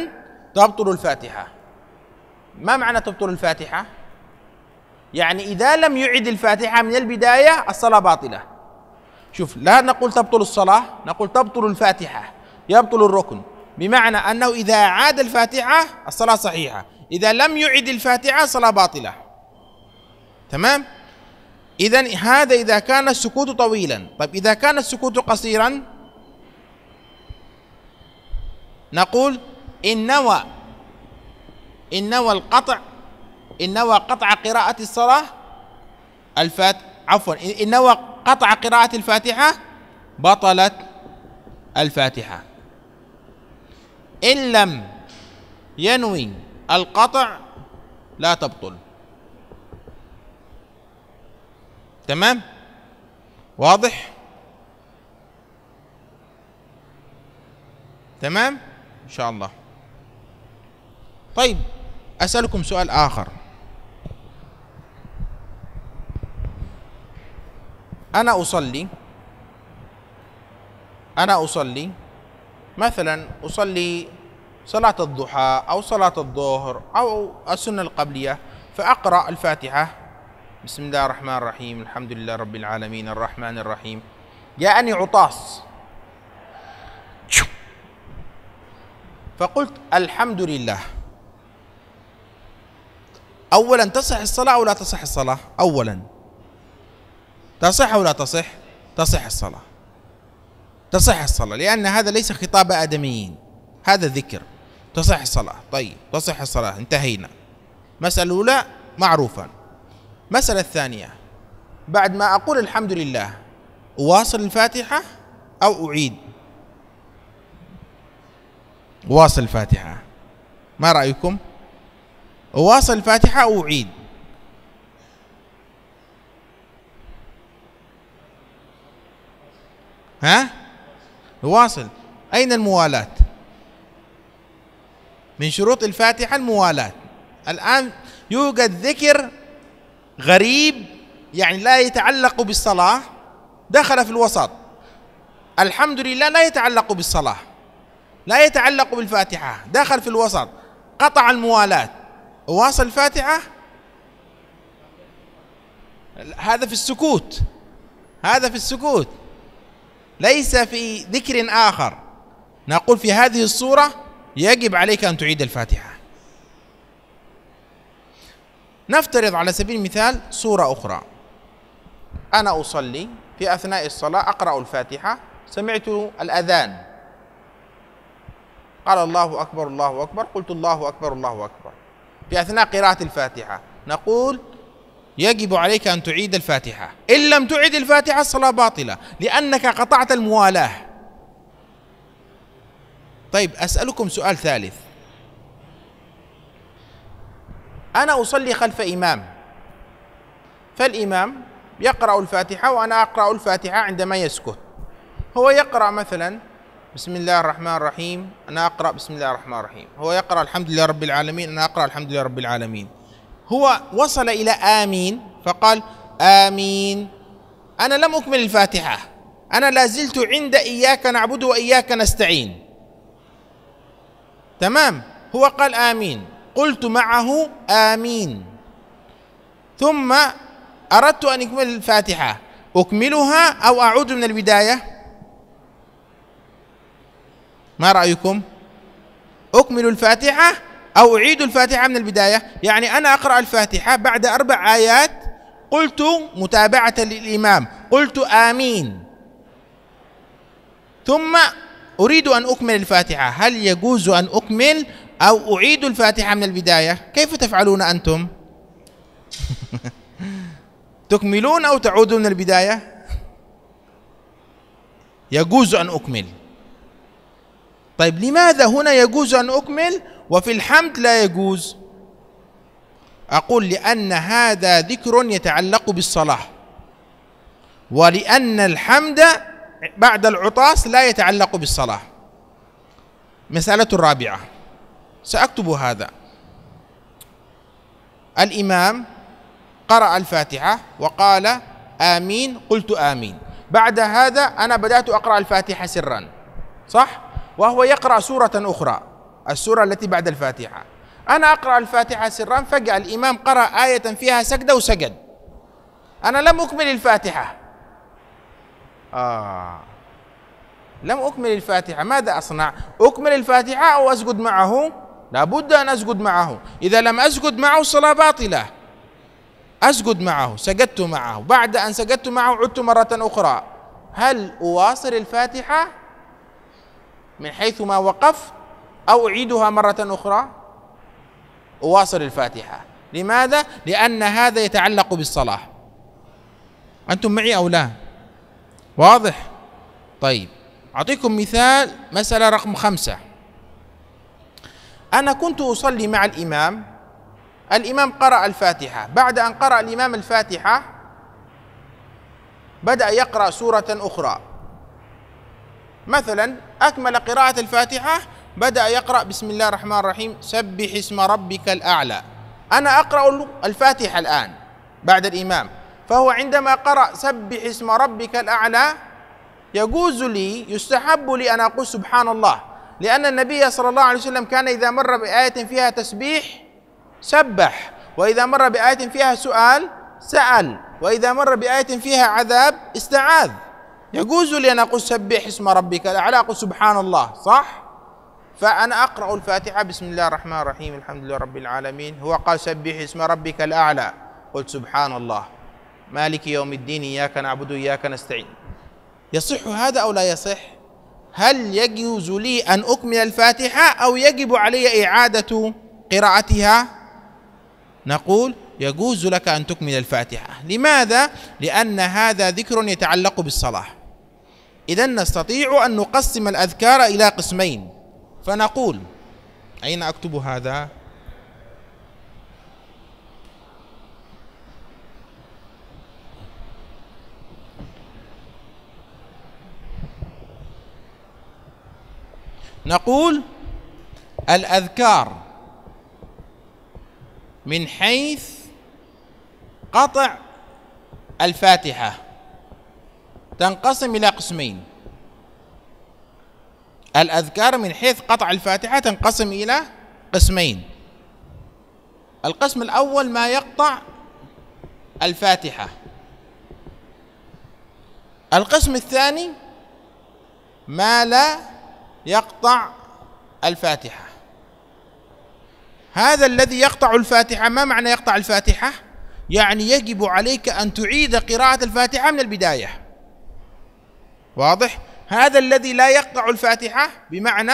تبطل الفاتحة ما معنى تبطل الفاتحة؟ يعني إذا لم يعد الفاتحة من البداية الصلاة باطلة شوف لا نقول تبطل الصلاة نقول تبطل الفاتحة يبطل الركن بمعنى أنه إذا عاد الفاتحة الصلاة صحيحة إذا لم يعد الفاتحة صلاة باطلة تمام إذا هذا إذا كان السكوت طويلا طيب إذا كان السكوت قصيرا نقول إن نوى إن نوى القطع إن نوى قطع قراءة الصلاة الفات عفوا إن نوى قطع قراءة الفاتحة بطلت الفاتحة إن لم ينوي القطع لا تبطل تمام واضح تمام إن شاء الله طيب أسألكم سؤال آخر أنا أصلي أنا أصلي مثلا أصلي صلاة الضحى أو صلاة الظهر أو السنة القبلية فأقرأ الفاتحة بسم الله الرحمن الرحيم الحمد لله رب العالمين الرحمن الرحيم جاءني عطاس فقلت الحمد لله اولا تصح الصلاه او لا تصح الصلاه اولا تصح او لا تصح تصح الصلاه تصح الصلاة لأن هذا ليس خطاب آدميين هذا ذكر تصح الصلاة طيب تصح الصلاة انتهينا مسألة الأولى معروفا مسألة الثانية بعد ما أقول الحمد لله أواصل الفاتحة أو أعيد واصل الفاتحة ما رأيكم واصل الفاتحة أو أعيد ها نواصل أين الموالاة من شروط الفاتحة الموالاة الآن يوجد ذكر غريب يعني لا يتعلق بالصلاة دخل في الوسط الحمد لله لا يتعلق بالصلاة لا يتعلق بالفاتحة دخل في الوسط قطع الموالاة واصل الفاتحة هذا في السكوت هذا في السكوت ليس في ذكر آخر نقول في هذه الصورة يجب عليك أن تعيد الفاتحة نفترض على سبيل المثال صورة أخرى أنا أصلي في أثناء الصلاة أقرأ الفاتحة سمعت الأذان قال الله أكبر الله أكبر قلت الله أكبر الله أكبر في أثناء قراءة الفاتحة نقول يجب عليك أن تعيد الفاتحة إن لم تعد الفاتحة الصلاة باطلة لأنك قطعت الموالاة طيب أسألكم سؤال ثالث أنا أصلي خلف إمام فالإمام يقرأ الفاتحة وأنا أقرأ الفاتحة عندما يسكت هو يقرأ مثلا بسم الله الرحمن الرحيم أنا أقرأ بسم الله الرحمن الرحيم هو يقرأ الحمد لله رب العالمين أنا أقرأ الحمد لله رب العالمين هو وصل إلى آمين فقال آمين أنا لم أكمل الفاتحة أنا لازلت عند إياك نعبد وإياك نستعين تمام هو قال آمين قلت معه آمين ثم أردت أن أكمل الفاتحة أكملها أو أعود من البداية ما رأيكم أكمل الفاتحة أو أعيد الفاتحة من البداية يعني أنا أقرأ الفاتحة بعد أربع آيات قلت متابعة للإمام قلت آمين ثم أريد أن أكمل الفاتحة هل يجوز أن أكمل أو أعيد الفاتحة من البداية كيف تفعلون أنتم؟ تكملون أو تعودون من البداية؟ يجوز أن أكمل طيب لماذا هنا يجوز أن أكمل وفي الحمد لا يجوز أقول لأن هذا ذكر يتعلق بالصلاة ولأن الحمد بعد العطاس لا يتعلق بالصلاة مسألة الرابعة سأكتب هذا الإمام قرأ الفاتحة وقال آمين قلت آمين بعد هذا أنا بدأت أقرأ الفاتحة سرا صح؟ وهو يقرأ سورة أخرى السورة التي بعد الفاتحة أنا أقرأ الفاتحة سرا فجأة الإمام قرأ آية فيها سجدة وسجد أنا لم أكمل الفاتحة آه لم أكمل الفاتحة ماذا أصنع أكمل الفاتحة أو أسجد معه لابد أن أسجد معه إذا لم أسجد معه الصلاة باطلة أسجد معه سجدت معه بعد أن سجدت معه عدت مرة أخرى هل أواصل الفاتحة من حيث ما وقفت أو أعيدها مرة أخرى أواصل الفاتحة لماذا؟ لأن هذا يتعلق بالصلاة أنتم معي أو لا؟ واضح؟ طيب أعطيكم مثال مسألة رقم خمسة أنا كنت أصلي مع الإمام الإمام قرأ الفاتحة بعد أن قرأ الإمام الفاتحة بدأ يقرأ سورة أخرى مثلا أكمل قراءة الفاتحة بدأ يقرأ بسم الله الرحمن الرحيم سبح اسم ربك الأعلى أنا أقرأ الفاتحة الآن بعد الإمام فهو عندما قرأ سبح اسم ربك الأعلى يجوز لي يستحب لي أن أقول سبحان الله لأن النبي صلى الله عليه وسلم كان إذا مر بآية فيها تسبيح سبح وإذا مر بآية فيها سؤال سأل وإذا مر بآية فيها عذاب استعاذ يجوز لي أن أقول سبح اسم ربك الأعلى أقول سبحان الله صح؟ فأنا أقرأ الفاتحة بسم الله الرحمن الرحيم الحمد لله رب العالمين هو قال سبح اسم ربك الأعلى قلت سبحان الله مالك يوم الدين إياك نعبد وإياك نستعين يصح هذا أو لا يصح هل يجوز لي أن أكمل الفاتحة أو يجب علي إعادة قراءتها نقول يجوز لك أن تكمل الفاتحة لماذا؟ لأن هذا ذكر يتعلق بالصلاة إذا نستطيع أن نقسم الأذكار إلى قسمين فنقول أين أكتب هذا نقول الأذكار من حيث قطع الفاتحة تنقسم إلى قسمين الأذكار من حيث قطع الفاتحة تنقسم إلى قسمين القسم الأول ما يقطع الفاتحة القسم الثاني ما لا يقطع الفاتحة هذا الذي يقطع الفاتحة ما معنى يقطع الفاتحة يعني يجب عليك أن تعيد قراءة الفاتحة من البداية واضح هذا الذي لا يقطع الفاتحة بمعنى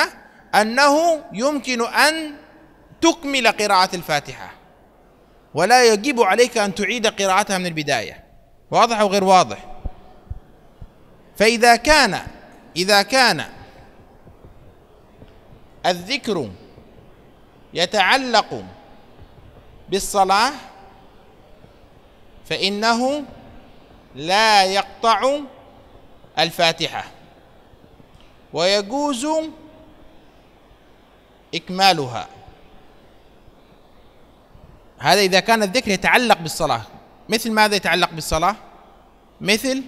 أنه يمكن أن تكمل قراءة الفاتحة ولا يجب عليك أن تعيد قراءتها من البداية واضح أو غير واضح فإذا كان إذا كان الذكر يتعلق بالصلاة فإنه لا يقطع الفاتحة ويجوز إكمالها هذا إذا كان الذكر يتعلق بالصلاة مثل ماذا يتعلق بالصلاة مثل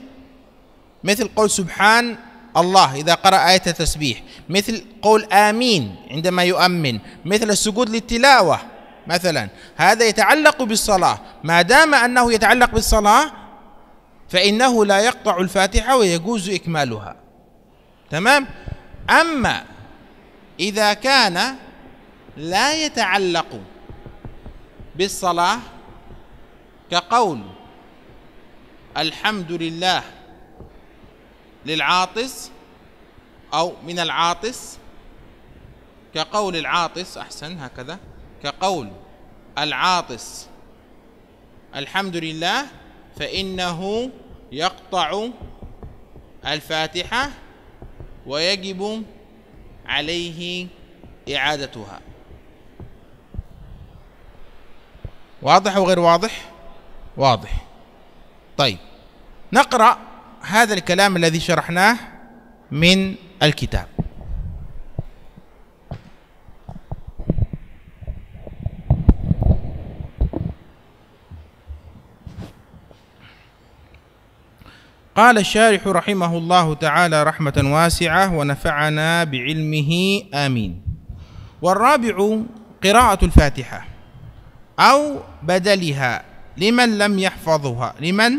مثل قول سبحان الله إذا قرأ آية تسبيح مثل قول آمين عندما يؤمن مثل السجود للتلاوة مثلا هذا يتعلق بالصلاة ما دام أنه يتعلق بالصلاة فإنه لا يقطع الفاتحة ويجوز إكمالها تمام أما إذا كان لا يتعلق بالصلاة كقول الحمد لله للعاطس أو من العاطس كقول العاطس أحسن هكذا كقول العاطس الحمد لله فإنه يقطع الفاتحة ويجب عليه إعادتها واضح أو غير واضح؟ واضح طيب نقرأ هذا الكلام الذي شرحناه من الكتاب قال الشارح رحمه الله تعالى رحمة واسعة ونفعنا بعلمه آمين والرابع قراءة الفاتحة أو بدلها لمن لم يحفظها لمن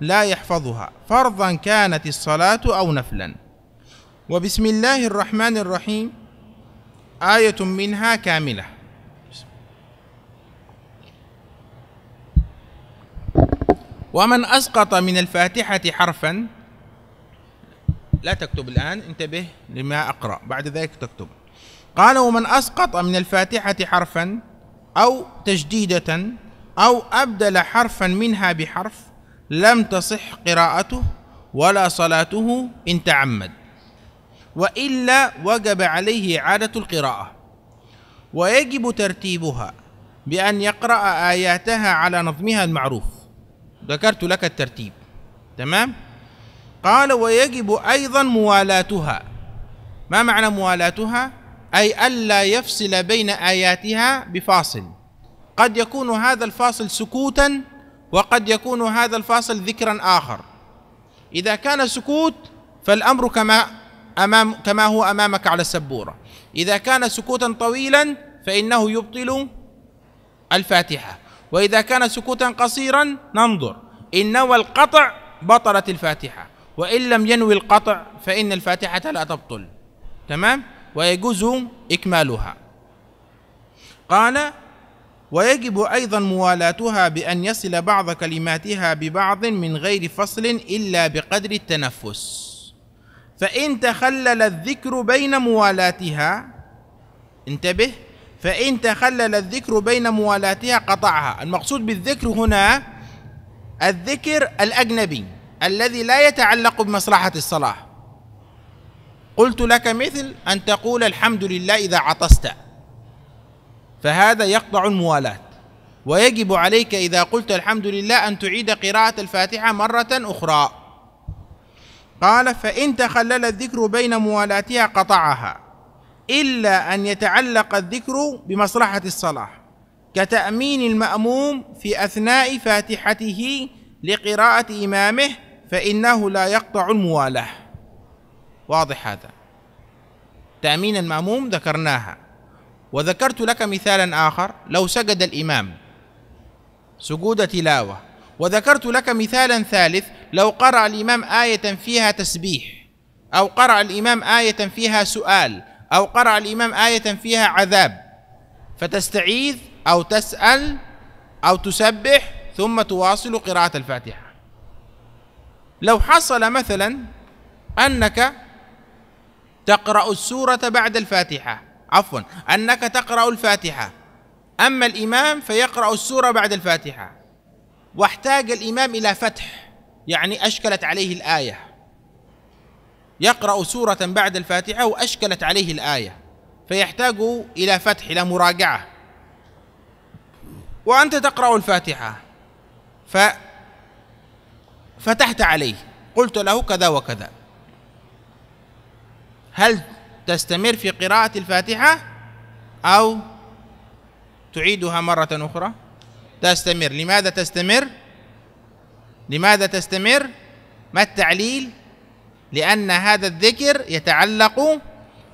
لا يحفظها فرضا كانت الصلاة أو نفلا وبسم الله الرحمن الرحيم آية منها كاملة ومن أسقط من الفاتحة حرفا لا تكتب الآن انتبه لما أقرأ بعد ذلك تكتب قال ومن أسقط من الفاتحة حرفا أو تجديدة أو أبدل حرفا منها بحرف لم تصح قراءته ولا صلاته إن تعمد وإلا وجب عليه إعادة القراءة ويجب ترتيبها بأن يقرأ آياتها على نظمها المعروف ذكرت لك الترتيب تمام قال ويجب ايضا موالاتها ما معنى موالاتها اي الا يفصل بين اياتها بفاصل قد يكون هذا الفاصل سكوتا وقد يكون هذا الفاصل ذكرا اخر اذا كان سكوت فالامر كما امام كما هو امامك على السبوره اذا كان سكوتا طويلا فانه يبطل الفاتحه وإذا كان سكوتا قصيرا ننظر إن نوى القطع بطلت الفاتحة وإن لم ينوي القطع فإن الفاتحة لا تبطل تمام ويجوز إكمالها قال ويجب أيضا موالاتها بأن يصل بعض كلماتها ببعض من غير فصل إلا بقدر التنفس فإن تخلل الذكر بين موالاتها انتبه فإن تخلل الذكر بين موالاتها قطعها المقصود بالذكر هنا الذكر الأجنبي الذي لا يتعلق بمصلحة الصلاة قلت لك مثل أن تقول الحمد لله إذا عطست فهذا يقطع الموالاة ويجب عليك إذا قلت الحمد لله أن تعيد قراءة الفاتحة مرة أخرى قال فإن تخلل الذكر بين موالاتها قطعها إلا أن يتعلق الذكر بمصلحة الصلاة كتأمين المأموم في أثناء فاتحته لقراءة إمامه فإنه لا يقطع الموالاة واضح هذا تأمين المأموم ذكرناها وذكرت لك مثالا آخر لو سجد الإمام سجود تلاوة وذكرت لك مثالا ثالث لو قرأ الإمام آية فيها تسبيح أو قرأ الإمام آية فيها سؤال أو قرأ الإمام آية فيها عذاب فتستعيذ أو تسأل أو تسبح ثم تواصل قراءة الفاتحة لو حصل مثلا أنك تقرأ السورة بعد الفاتحة عفوا أنك تقرأ الفاتحة أما الإمام فيقرأ السورة بعد الفاتحة واحتاج الإمام إلى فتح يعني أشكلت عليه الآية يقرأ سورة بعد الفاتحة وأشكلت عليه الآية فيحتاج إلى فتح إلى مراجعة وأنت تقرأ الفاتحة ف فتحت عليه قلت له كذا وكذا هل تستمر في قراءة الفاتحة أو تعيدها مرة أخرى تستمر لماذا تستمر لماذا تستمر ما التعليل لأن هذا الذكر يتعلق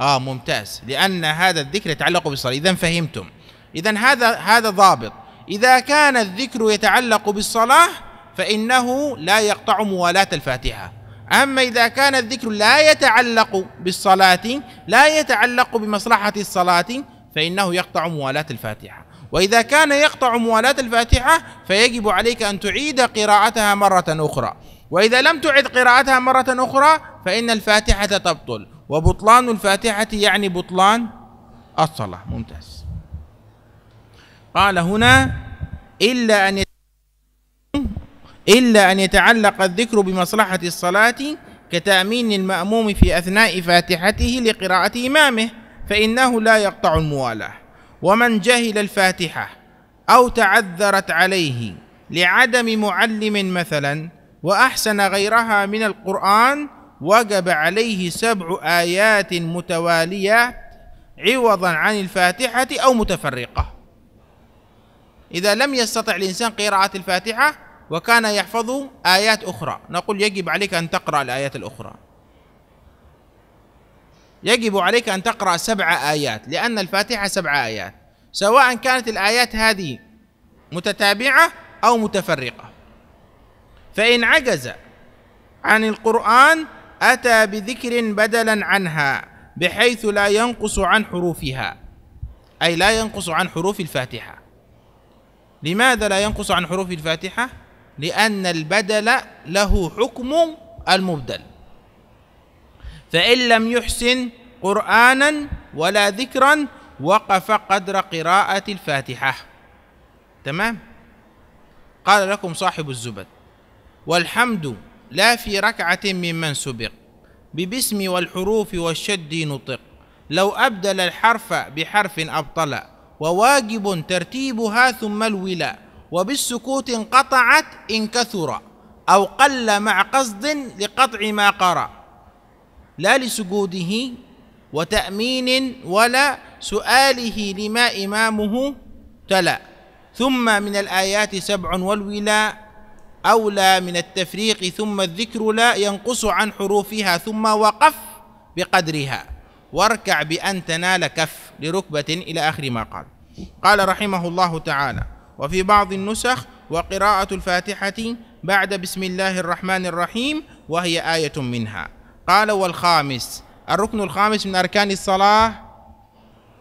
آه ممتاز لأن هذا الذكر يتعلق بالصلاة إذا فهمتم إذا هذا هذا ضابط إذا كان الذكر يتعلق بالصلاة فإنه لا يقطع موالاة الفاتحة أما إذا كان الذكر لا يتعلق بالصلاة لا يتعلق بمصلحة الصلاة فإنه يقطع موالاة الفاتحة وإذا كان يقطع موالاة الفاتحة فيجب عليك أن تعيد قراءتها مرة أخرى وإذا لم تعد قراءتها مرة أخرى فإن الفاتحة تبطل وبطلان الفاتحة يعني بطلان الصلاة ممتاز قال هنا إلا أن إلا أن يتعلق الذكر بمصلحة الصلاة كتأمين المأموم في أثناء فاتحته لقراءة إمامه فإنه لا يقطع الموالاة ومن جهل الفاتحة أو تعذرت عليه لعدم معلم مثلا واحسن غيرها من القران وجب عليه سبع ايات متواليات عوضا عن الفاتحه او متفرقه اذا لم يستطع الانسان قراءه الفاتحه وكان يحفظ ايات اخرى نقول يجب عليك ان تقرا الايات الاخرى يجب عليك ان تقرا سبع ايات لان الفاتحه سبع ايات سواء كانت الايات هذه متتابعه او متفرقه فان عجز عن القران اتى بذكر بدلا عنها بحيث لا ينقص عن حروفها اي لا ينقص عن حروف الفاتحه لماذا لا ينقص عن حروف الفاتحه لان البدل له حكم المبدل فان لم يحسن قرانا ولا ذكرا وقف قدر قراءه الفاتحه تمام قال لكم صاحب الزبد والحمد لا في ركعة ممن سبق ببسم والحروف والشد نطق لو أبدل الحرف بحرف أبطل وواجب ترتيبها ثم الولا وبالسكوت انقطعت إن كثر أو قل مع قصد لقطع ما قرأ لا لسجوده وتأمين ولا سؤاله لما إمامه تلا ثم من الآيات سبع والولاء أولى من التفريق ثم الذكر لا ينقص عن حروفها ثم وقف بقدرها واركع بأن تنال كف لركبة إلى آخر ما قال قال رحمه الله تعالى وفي بعض النسخ وقراءة الفاتحة بعد بسم الله الرحمن الرحيم وهي آية منها قال والخامس الركن الخامس من أركان الصلاة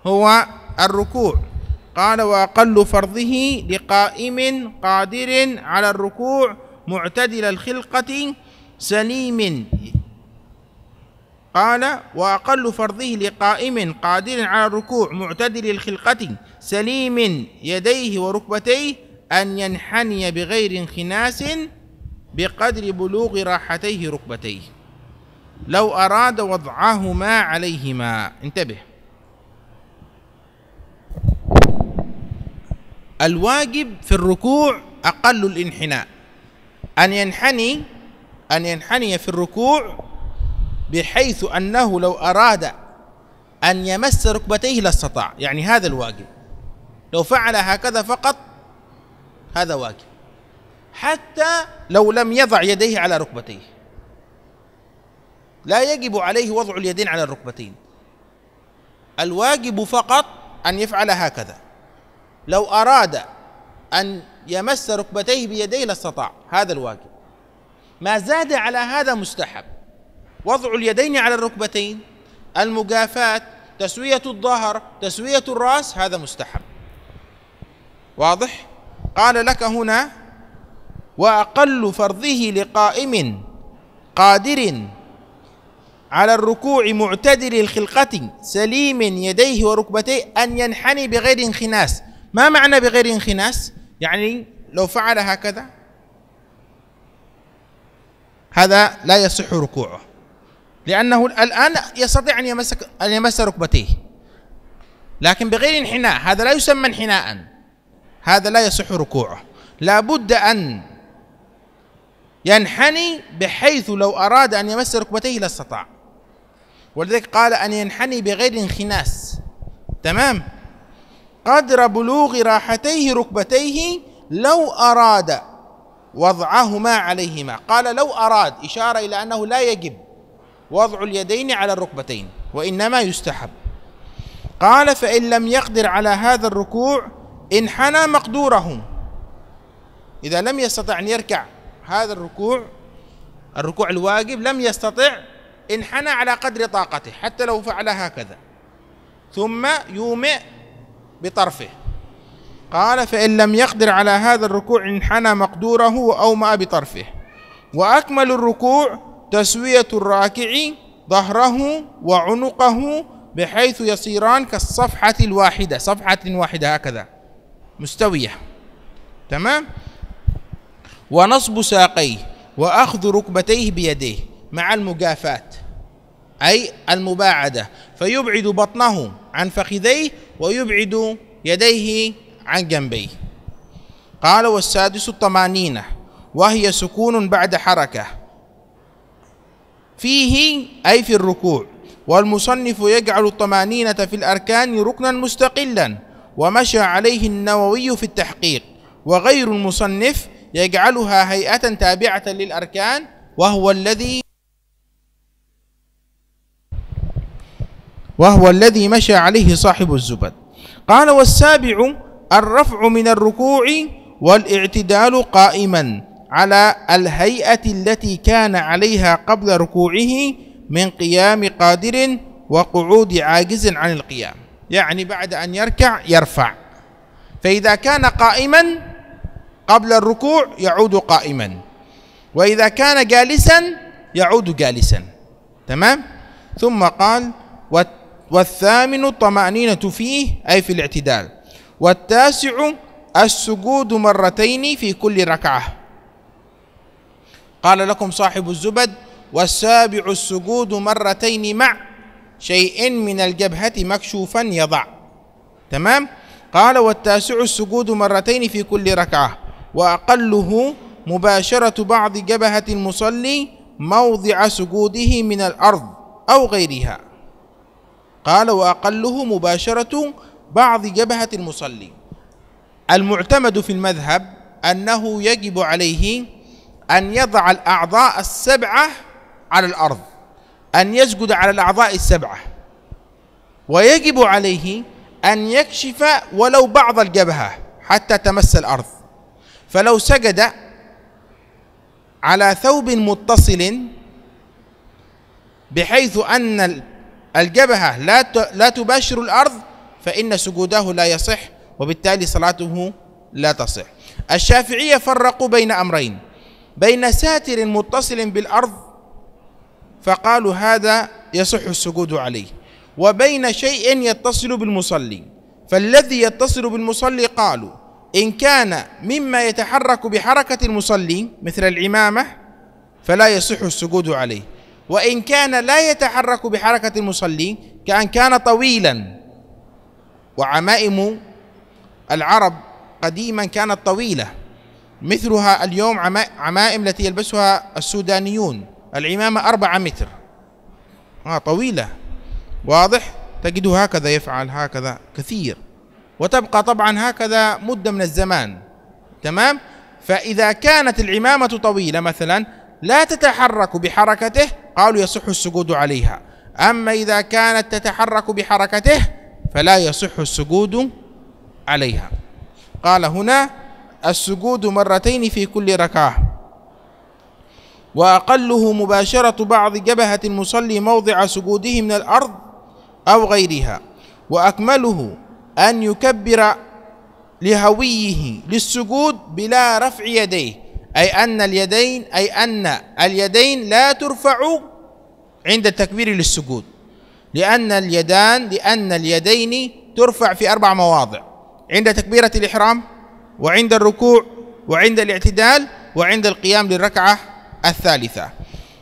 هو الركوع قال وأقل فرضه لقائم قادر على الركوع معتدل الخلقة سليم قال وأقل فرضه لقائم قادر على الركوع معتدل الخلقة سليم يديه وركبتيه أن ينحني بغير انخناس بقدر بلوغ راحتيه ركبتيه لو أراد وضعهما عليهما انتبه الواجب في الركوع أقل الانحناء أن ينحني أن ينحني في الركوع بحيث أنه لو أراد أن يمس ركبتيه لاستطاع يعني هذا الواجب لو فعل هكذا فقط هذا واجب حتى لو لم يضع يديه على ركبتيه لا يجب عليه وضع اليدين على الركبتين الواجب فقط أن يفعل هكذا لو أراد أن يمس ركبتيه بيديه لاستطاع هذا الواجب ما زاد على هذا مستحب وضع اليدين على الركبتين المجافاة تسوية الظهر تسوية الرأس هذا مستحب واضح قال لك هنا وأقل فرضه لقائم قادر على الركوع معتدل الخلقة سليم يديه وركبتيه أن ينحني بغير انخناس ما معنى بغير انخناس يعني لو فعل هكذا هذا لا يصح ركوعه لأنه الآن يستطيع أن يمسك أن يمس ركبتيه لكن بغير انحناء هذا لا يسمى انحناء هذا لا يصح ركوعه لابد أن ينحني بحيث لو أراد أن يمس ركبتيه لاستطاع ولذلك قال أن ينحني بغير انخناس تمام قدر بلوغ راحتيه ركبتيه لو أراد وضعهما عليهما قال لو أراد إشارة إلى أنه لا يجب وضع اليدين على الركبتين وإنما يستحب قال فإن لم يقدر على هذا الركوع انحنى مقدوره إذا لم يستطع أن يركع هذا الركوع الركوع الواجب لم يستطع انحنى على قدر طاقته حتى لو فعل هكذا ثم يومئ بطرفه قال فإن لم يقدر على هذا الركوع انحنى مقدوره وأومأ بطرفه وأكمل الركوع تسوية الراكع ظهره وعنقه بحيث يصيران كالصفحة الواحدة صفحة واحدة هكذا مستوية تمام ونصب ساقيه وأخذ ركبتيه بيديه مع المجافات أي المباعدة فيبعد بطنه عن فخذيه ويبعد يديه عن جنبيه قال والسادس الطمانينة وهي سكون بعد حركة فيه أي في الركوع والمصنف يجعل الطمانينة في الأركان ركنا مستقلا ومشى عليه النووي في التحقيق وغير المصنف يجعلها هيئة تابعة للأركان وهو الذي وهو الذي مشى عليه صاحب الزبد قال والسابع الرفع من الركوع والاعتدال قائما على الهيئة التي كان عليها قبل ركوعه من قيام قادر وقعود عاجز عن القيام يعني بعد أن يركع يرفع فإذا كان قائما قبل الركوع يعود قائما وإذا كان جالسا يعود جالسا تمام ثم قال والثامن الطمأنينة فيه أي في الاعتدال والتاسع السجود مرتين في كل ركعة قال لكم صاحب الزبد والسابع السجود مرتين مع شيء من الجبهة مكشوفا يضع تمام قال والتاسع السجود مرتين في كل ركعة وأقله مباشرة بعض جبهة المصلي موضع سجوده من الأرض أو غيرها قال وأقله مباشرة بعض جبهة المصلي المعتمد في المذهب أنه يجب عليه أن يضع الأعضاء السبعة على الأرض أن يسجد على الأعضاء السبعة ويجب عليه أن يكشف ولو بعض الجبهة حتى تمس الأرض فلو سجد على ثوب متصل بحيث أن الجبهة لا لا تباشر الأرض فإن سجوده لا يصح وبالتالي صلاته لا تصح الشافعية فرقوا بين أمرين بين ساتر متصل بالأرض فقالوا هذا يصح السجود عليه وبين شيء يتصل بالمصلي فالذي يتصل بالمصلي قالوا إن كان مما يتحرك بحركة المصلي مثل العمامة فلا يصح السجود عليه وإن كان لا يتحرك بحركة المصلين كأن كان طويلا وعمائم العرب قديما كانت طويلة مثلها اليوم عمائم التي يلبسها السودانيون العمامة أربعة متر آه طويلة واضح تجده هكذا يفعل هكذا كثير وتبقى طبعا هكذا مدة من الزمان تمام فإذا كانت العمامة طويلة مثلا لا تتحرك بحركته قالوا يصح السجود عليها أما إذا كانت تتحرك بحركته فلا يصح السجود عليها قال هنا السجود مرتين في كل ركعة وأقله مباشرة بعض جبهة المصلي موضع سجوده من الأرض أو غيرها وأكمله أن يكبر لهويه للسجود بلا رفع يديه أي أن اليدين أي أن اليدين لا ترفع عند التكبير للسجود لأن اليدان لأن اليدين ترفع في أربع مواضع عند تكبيرة الإحرام وعند الركوع وعند الاعتدال وعند القيام للركعة الثالثة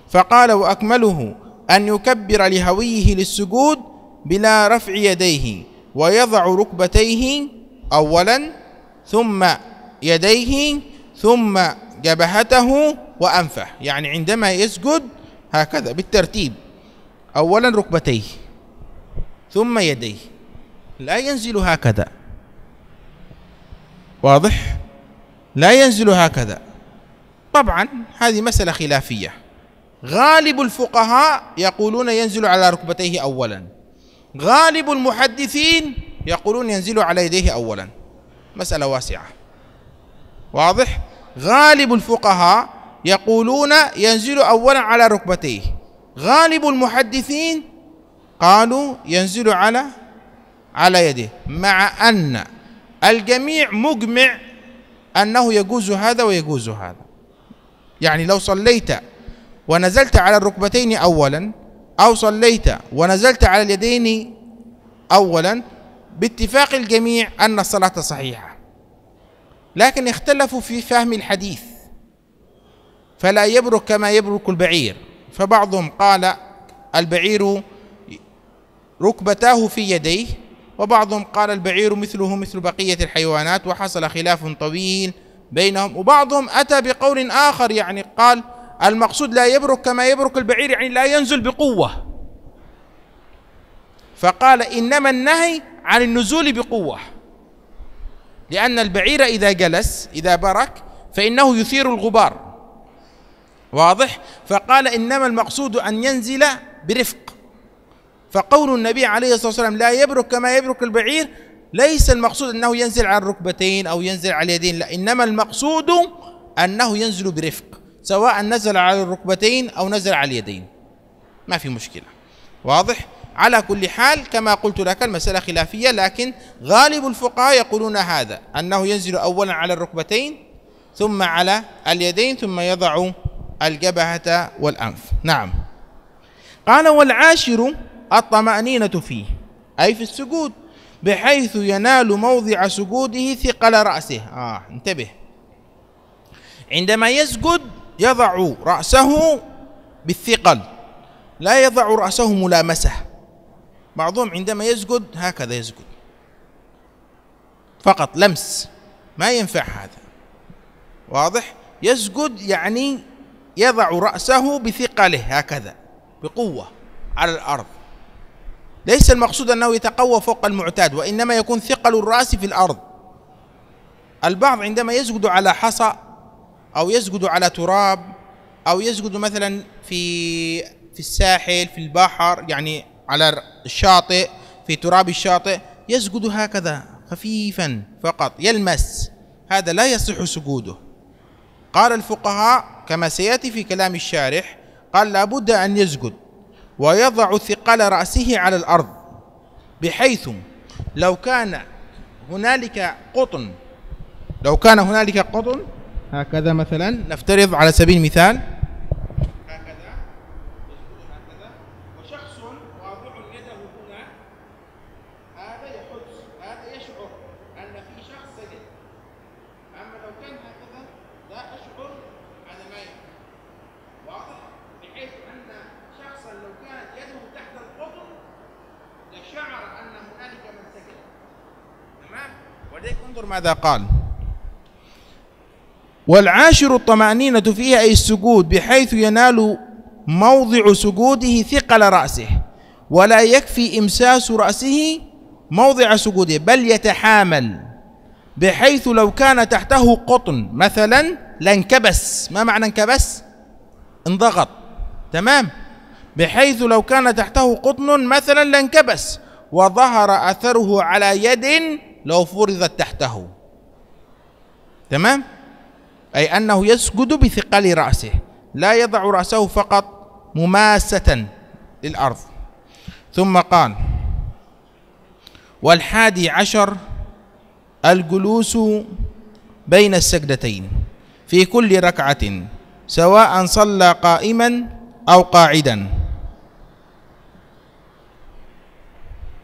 فقال وأكمله أن يكبر لهويه للسجود بلا رفع يديه ويضع ركبتيه أولا ثم يديه ثم جبهته وأنفه يعني عندما يسجد هكذا بالترتيب أولا ركبتيه ثم يديه لا ينزل هكذا واضح لا ينزل هكذا طبعا هذه مسألة خلافية غالب الفقهاء يقولون ينزل على ركبتيه أولا غالب المحدثين يقولون ينزل على يديه أولا مسألة واسعة واضح غالب الفقهاء يقولون ينزل أولا على ركبتيه غالب المحدثين قالوا ينزل على على يده مع أن الجميع مجمع أنه يجوز هذا ويجوز هذا يعني لو صليت ونزلت على الركبتين أولا أو صليت ونزلت على اليدين أولا باتفاق الجميع أن الصلاة صحيحة لكن اختلفوا في فهم الحديث فلا يبرك كما يبرك البعير فبعضهم قال البعير ركبتاه في يديه وبعضهم قال البعير مثله مثل بقية الحيوانات وحصل خلاف طويل بينهم وبعضهم أتى بقول آخر يعني قال المقصود لا يبرك كما يبرك البعير يعني لا ينزل بقوة فقال إنما النهي عن النزول بقوة لأن البعير إذا جلس إذا برك فإنه يثير الغبار واضح فقال إنما المقصود أن ينزل برفق فقول النبي عليه الصلاة والسلام لا يبرك كما يبرك البعير ليس المقصود أنه ينزل على الركبتين أو ينزل على اليدين لا إنما المقصود أنه ينزل برفق سواء نزل على الركبتين أو نزل على اليدين ما في مشكلة واضح على كل حال كما قلت لك المسألة خلافية لكن غالب الفقهاء يقولون هذا أنه ينزل أولا على الركبتين ثم على اليدين ثم يضع الجبهة والأنف نعم قال والعاشر الطمأنينة فيه أي في السجود بحيث ينال موضع سجوده ثقل رأسه آه انتبه عندما يسجد يضع رأسه بالثقل لا يضع رأسه ملامسة بعضهم عندما يسجد هكذا يسجد فقط لمس ما ينفع هذا واضح يسجد يعني يضع رأسه بثقله هكذا بقوة على الأرض ليس المقصود أنه يتقوى فوق المعتاد وإنما يكون ثقل الرأس في الأرض البعض عندما يسجد على حصى أو يسجد على تراب أو يسجد مثلا في في الساحل في البحر يعني على الشاطئ في تراب الشاطئ يسجد هكذا خفيفا فقط يلمس هذا لا يصح سجوده قال الفقهاء كما سياتي في كلام الشارح قال لابد ان يسجد ويضع ثقل راسه على الارض بحيث لو كان هنالك قطن لو كان هنالك قطن هكذا مثلا نفترض على سبيل المثال ماذا قال والعاشر الطمأنينة فيها أي السجود بحيث ينال موضع سجوده ثقل رأسه ولا يكفي إمساس رأسه موضع سجوده بل يتحامل بحيث لو كان تحته قطن مثلا لانكبس ما معنى انكبس انضغط تمام بحيث لو كان تحته قطن مثلا لانكبس وظهر أثره على يد لو فرضت تحته تمام أي أنه يسجد بثقل رأسه لا يضع رأسه فقط مماسة للأرض ثم قال والحادي عشر الجلوس بين السجدتين في كل ركعة سواء صلى قائما أو قاعدا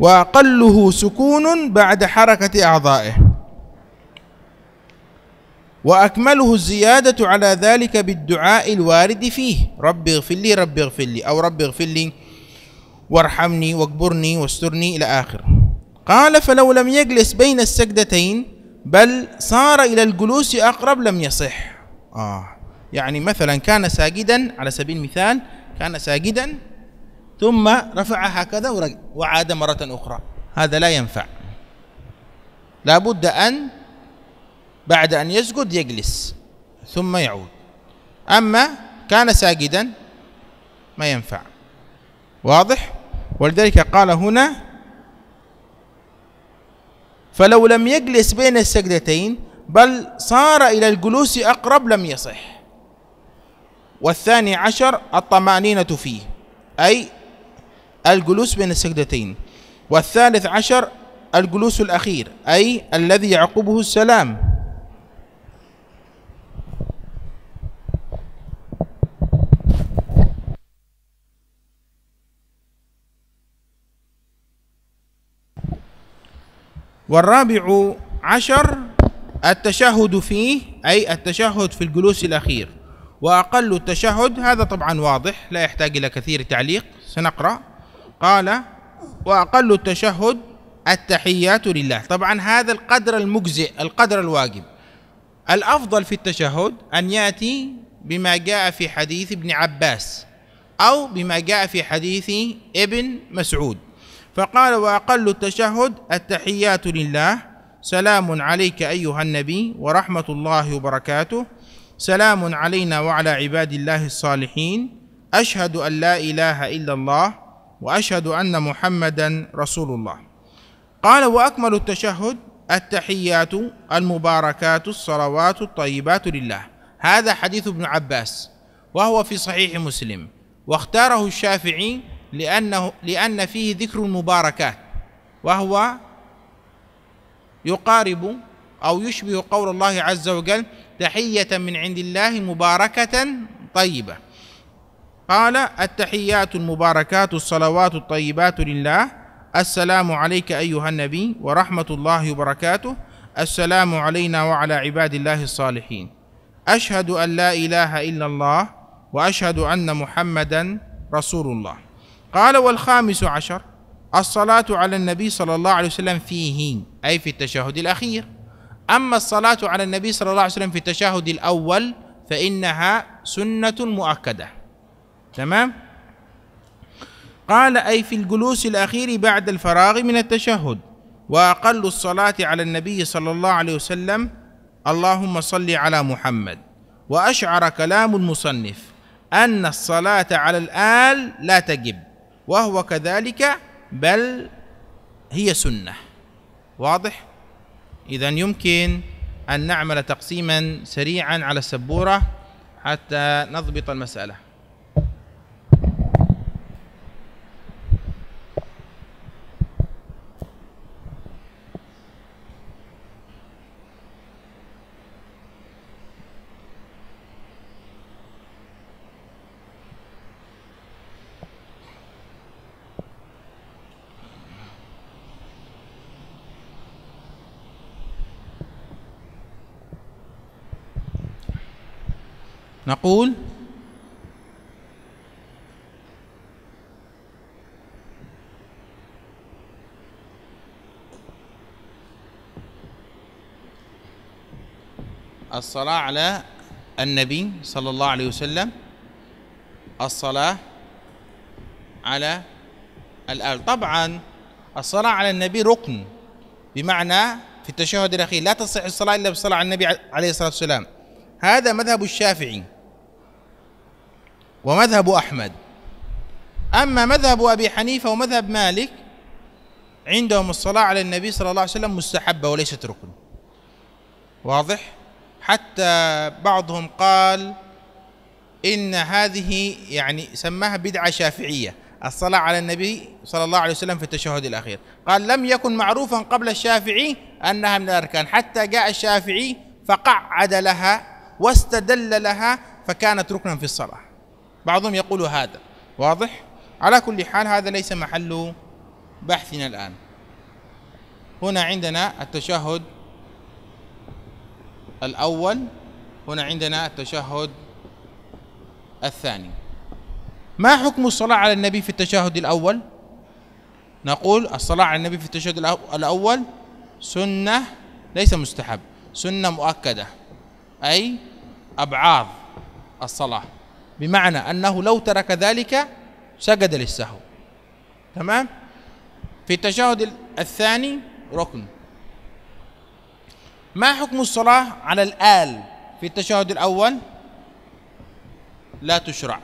وأقله سكون بعد حركة أعضائه وأكمله الزيادة على ذلك بالدعاء الوارد فيه رب اغفر لي رب اغفر لي أو رب اغفر لي وارحمني واكبرني واسترني إلى آخره قال فلو لم يجلس بين السجدتين بل صار إلى الجلوس أقرب لم يصح آه يعني مثلا كان ساجدا على سبيل المثال كان ساجدا ثم رفع هكذا ورجع وعاد مرة أخرى هذا لا ينفع لابد أن بعد أن يسجد يجلس ثم يعود أما كان ساجدا ما ينفع واضح ولذلك قال هنا فلو لم يجلس بين السجدتين بل صار إلى الجلوس أقرب لم يصح والثاني عشر الطمأنينة فيه أي الجلوس بين السجدتين والثالث عشر الجلوس الأخير أي الذي يعقبه السلام والرابع عشر التشهد فيه أي التشهد في الجلوس الأخير وأقل التشهد هذا طبعا واضح لا يحتاج إلى كثير تعليق سنقرأ قال وأقل التشهد التحيات لله طبعا هذا القدر المجزئ القدر الواجب الأفضل في التشهد أن يأتي بما جاء في حديث ابن عباس أو بما جاء في حديث ابن مسعود فقال وأقل التشهد التحيات لله سلام عليك أيها النبي ورحمة الله وبركاته سلام علينا وعلى عباد الله الصالحين أشهد أن لا إله إلا الله واشهد ان محمدا رسول الله قال واكمل التشهد التحيات المباركات الصلوات الطيبات لله هذا حديث ابن عباس وهو في صحيح مسلم واختاره الشافعي لأنه لأن فيه ذكر المباركات وهو يقارب أو يشبه قول الله عز وجل تحية من عند الله مباركة طيبة قال التحيات المباركات الصلوات الطيبات لله السلام عليك أيها النبي ورحمة الله وبركاته السلام علينا وعلى عباد الله الصالحين أشهد أن لا إله إلا الله وأشهد أن محمدا رسول الله قال والخامس عشر الصلاة على النبي صلى الله عليه وسلم فيه أي في التشهد الأخير أما الصلاة على النبي صلى الله عليه وسلم في التشهد الأول فإنها سنة مؤكدة تمام قال أي في الجلوس الأخير بعد الفراغ من التشهد وأقل الصلاة على النبي صلى الله عليه وسلم اللهم صل على محمد وأشعر كلام المصنف أن الصلاة على الآل لا تجب وهو كذلك بل هي سنة واضح؟ إذا يمكن أن نعمل تقسيما سريعا على السبورة حتى نضبط المسألة نقول الصلاة على النبي صلى الله عليه وسلم الصلاة على الآل طبعا الصلاة على النبي ركن بمعنى في التشهد الأخير لا تصح الصلاة إلا بالصلاة على النبي عليه الصلاة والسلام هذا مذهب الشافعي ومذهب احمد اما مذهب ابي حنيفه ومذهب مالك عندهم الصلاه على النبي صلى الله عليه وسلم مستحبه وليست ركن واضح حتى بعضهم قال ان هذه يعني سماها بدعه شافعيه الصلاه على النبي صلى الله عليه وسلم في التشهد الاخير قال لم يكن معروفا قبل الشافعي انها من الاركان حتى جاء الشافعي فقعد لها واستدل لها فكانت ركنا في الصلاة بعضهم يقول هذا واضح على كل حال هذا ليس محل بحثنا الآن هنا عندنا التشهد الأول هنا عندنا التشهد الثاني ما حكم الصلاة على النبي في التشهد الأول نقول الصلاة على النبي في التشهد الأول سنة ليس مستحب سنة مؤكدة أي أبعاض الصلاة بمعنى أنه لو ترك ذلك سجد للسهو تمام في التشهد الثاني ركن ما حكم الصلاة على الآل في التشهد الأول لا تشرع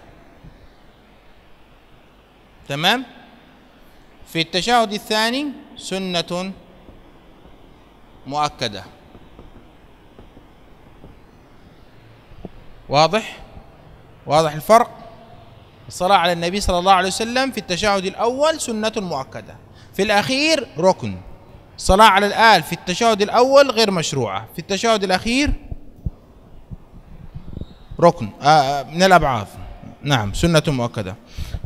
تمام في التشهد الثاني سنة مؤكده واضح واضح الفرق الصلاة على النبي صلى الله عليه وسلم في التشهد الأول سنة مؤكدة في الأخير ركن الصلاة على الآل في التشهد الأول غير مشروعة في التشهد الأخير ركن آه, آه، من الأبعاد نعم سنة مؤكدة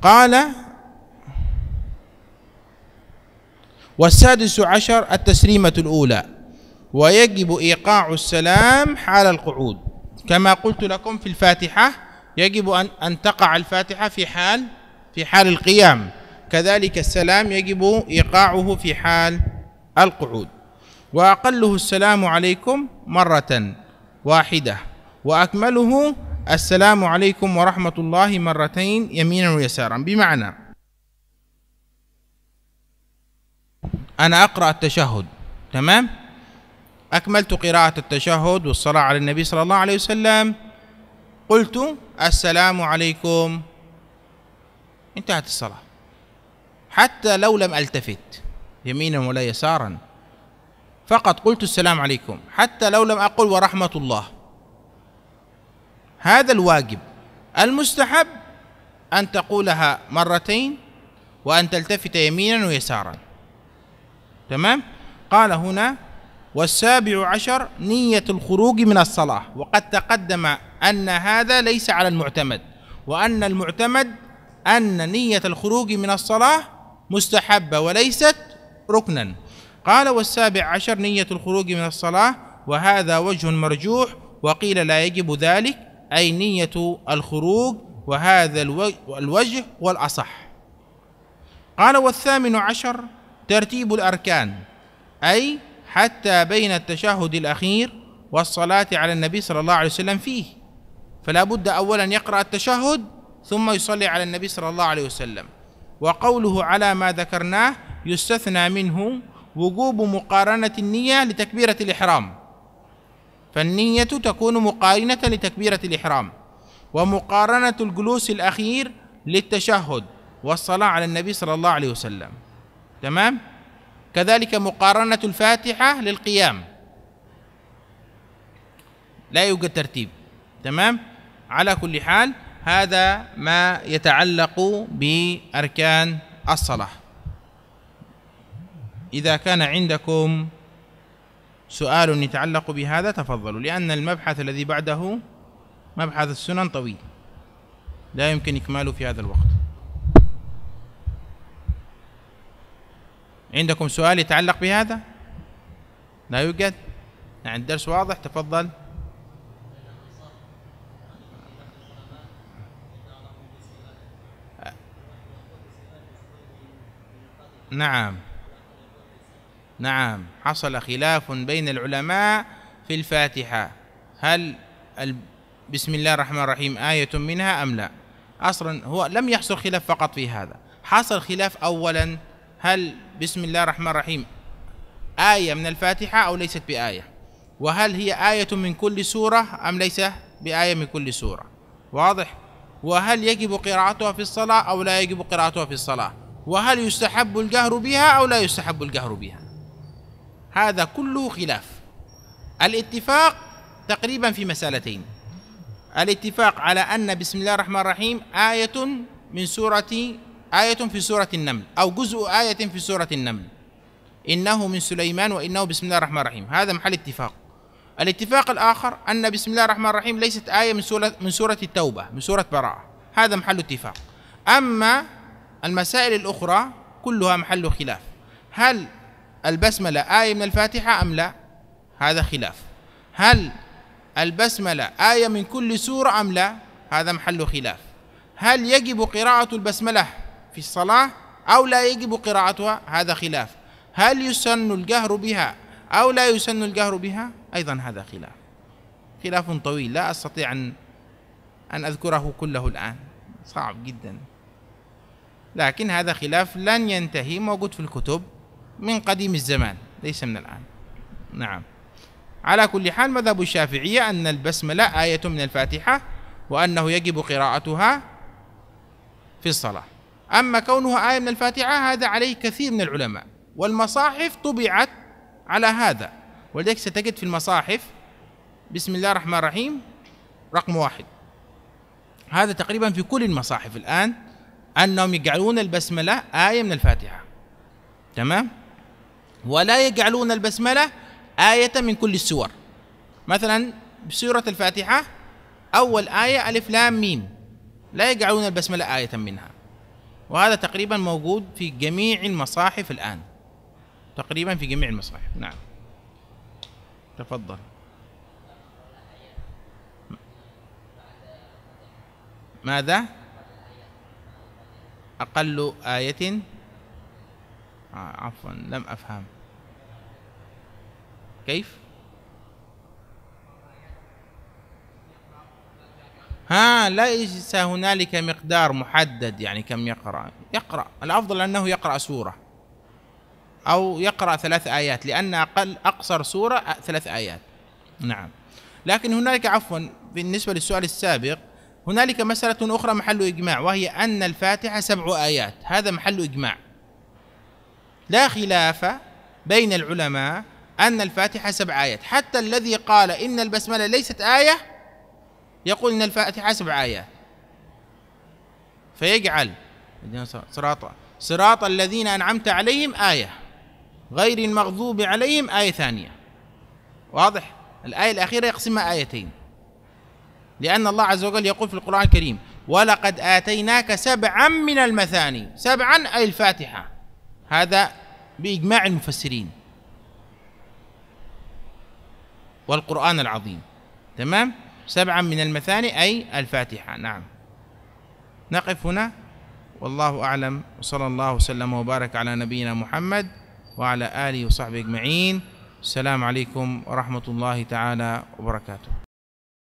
قال والسادس عشر التسليمة الأولى ويجب إيقاع السلام حال القعود كما قلت لكم في الفاتحة يجب أن أن تقع الفاتحة في حال في حال القيام كذلك السلام يجب إيقاعه في حال القعود وأقله السلام عليكم مرة واحدة وأكمله السلام عليكم ورحمة الله مرتين يمينا ويسارا بمعنى أنا أقرأ التشهد تمام أكملت قراءة التشهد والصلاة على النبي صلى الله عليه وسلم قلت السلام عليكم انتهت الصلاة حتى لو لم ألتفت يمينا ولا يسارا فقط قلت السلام عليكم حتى لو لم أقل ورحمة الله هذا الواجب المستحب أن تقولها مرتين وأن تلتفت يمينا ويسارا تمام قال هنا والسابع عشر نية الخروج من الصلاة وقد تقدم أن هذا ليس على المعتمد وأن المعتمد أن نية الخروج من الصلاة مستحبة وليست ركنا قال والسابع عشر نية الخروج من الصلاة وهذا وجه مرجوح وقيل لا يجب ذلك أي نية الخروج وهذا الوجه والأصح قال والثامن عشر ترتيب الأركان أي حتى بين التشهد الأخير والصلاة على النبي صلى الله عليه وسلم فيه فلا بد أولا يقرأ التشهد ثم يصلي على النبي صلى الله عليه وسلم وقوله على ما ذكرناه يستثنى منه وجوب مقارنة النية لتكبيرة الإحرام فالنية تكون مقارنة لتكبيرة الإحرام ومقارنة الجلوس الأخير للتشهد والصلاة على النبي صلى الله عليه وسلم تمام؟ كذلك مقارنة الفاتحة للقيام لا يوجد ترتيب تمام على كل حال هذا ما يتعلق بأركان الصلاة إذا كان عندكم سؤال يتعلق بهذا تفضلوا لأن المبحث الذي بعده مبحث السنن طويل لا يمكن إكماله في هذا الوقت عندكم سؤال يتعلق بهذا لا يوجد يعني الدرس واضح تفضل نعم نعم حصل خلاف بين العلماء في الفاتحة هل بسم الله الرحمن الرحيم آية منها أم لا أصلا هو لم يحصل خلاف فقط في هذا حصل خلاف أولا هل بسم الله الرحمن الرحيم آية من الفاتحة أو ليست بآية وهل هي آية من كل سورة أم ليس بآية من كل سورة واضح وهل يجب قراءتها في الصلاة أو لا يجب قراءتها في الصلاة وهل يستحب الجهر بها أو لا يستحب الجهر بها هذا كله خلاف الاتفاق تقريبا في مسألتين الاتفاق على أن بسم الله الرحمن الرحيم آية من سورة آية في سورة النمل أو جزء آية في سورة النمل إنه من سليمان وإنه بسم الله الرحمن الرحيم هذا محل اتفاق الاتفاق الآخر أن بسم الله الرحمن الرحيم ليست آية من سورة من سورة التوبة من سورة براءة هذا محل اتفاق أما المسائل الأخرى كلها محل خلاف هل البسملة آية من الفاتحة أم لا هذا خلاف هل البسملة آية من كل سورة أم لا هذا محل خلاف هل يجب قراءة البسملة في الصلاة أو لا يجب قراءتها هذا خلاف هل يسن الجهر بها أو لا يسن الجهر بها أيضا هذا خلاف خلاف طويل لا أستطيع أن أن أذكره كله الآن صعب جدا لكن هذا خلاف لن ينتهي موجود في الكتب من قديم الزمان ليس من الآن نعم على كل حال مذهب الشافعية أن البسملة آية من الفاتحة وأنه يجب قراءتها في الصلاة أما كونها آية من الفاتحة هذا عليه كثير من العلماء والمصاحف طبعت على هذا ولذلك ستجد في المصاحف بسم الله الرحمن الرحيم رقم واحد هذا تقريبا في كل المصاحف الآن أنهم يجعلون البسملة آية من الفاتحة تمام ولا يجعلون البسملة آية من كل السور مثلا بسورة الفاتحة أول آية ألف لام ميم لا يجعلون البسملة آية منها وهذا تقريبا موجود في جميع المصاحف الآن تقريبا في جميع المصاحف نعم تفضل ماذا أقل آية آه عفوا لم أفهم كيف ها ليس هنالك مقدار محدد يعني كم يقرا يقرا الافضل انه يقرا سوره او يقرا ثلاث ايات لان اقل اقصر سوره ثلاث ايات نعم لكن هنالك عفوا بالنسبه للسؤال السابق هنالك مساله اخرى محل اجماع وهي ان الفاتحه سبع ايات هذا محل اجماع لا خلاف بين العلماء ان الفاتحه سبع ايات حتى الذي قال ان البسمله ليست ايه يقول ان الفاتحه سبع ايات فيجعل صراط صراط الذين انعمت عليهم ايه غير المغضوب عليهم ايه ثانيه واضح الايه الاخيره يقسمها ايتين لان الله عز وجل يقول في القران الكريم ولقد اتيناك سبعا من المثاني سبعا اي الفاتحه هذا باجماع المفسرين والقران العظيم تمام سبعا من المثاني أي الفاتحة نعم نقف هنا والله أعلم وصلى الله وسلم وبارك على نبينا محمد وعلى آله وصحبه أجمعين السلام عليكم ورحمة الله تعالى وبركاته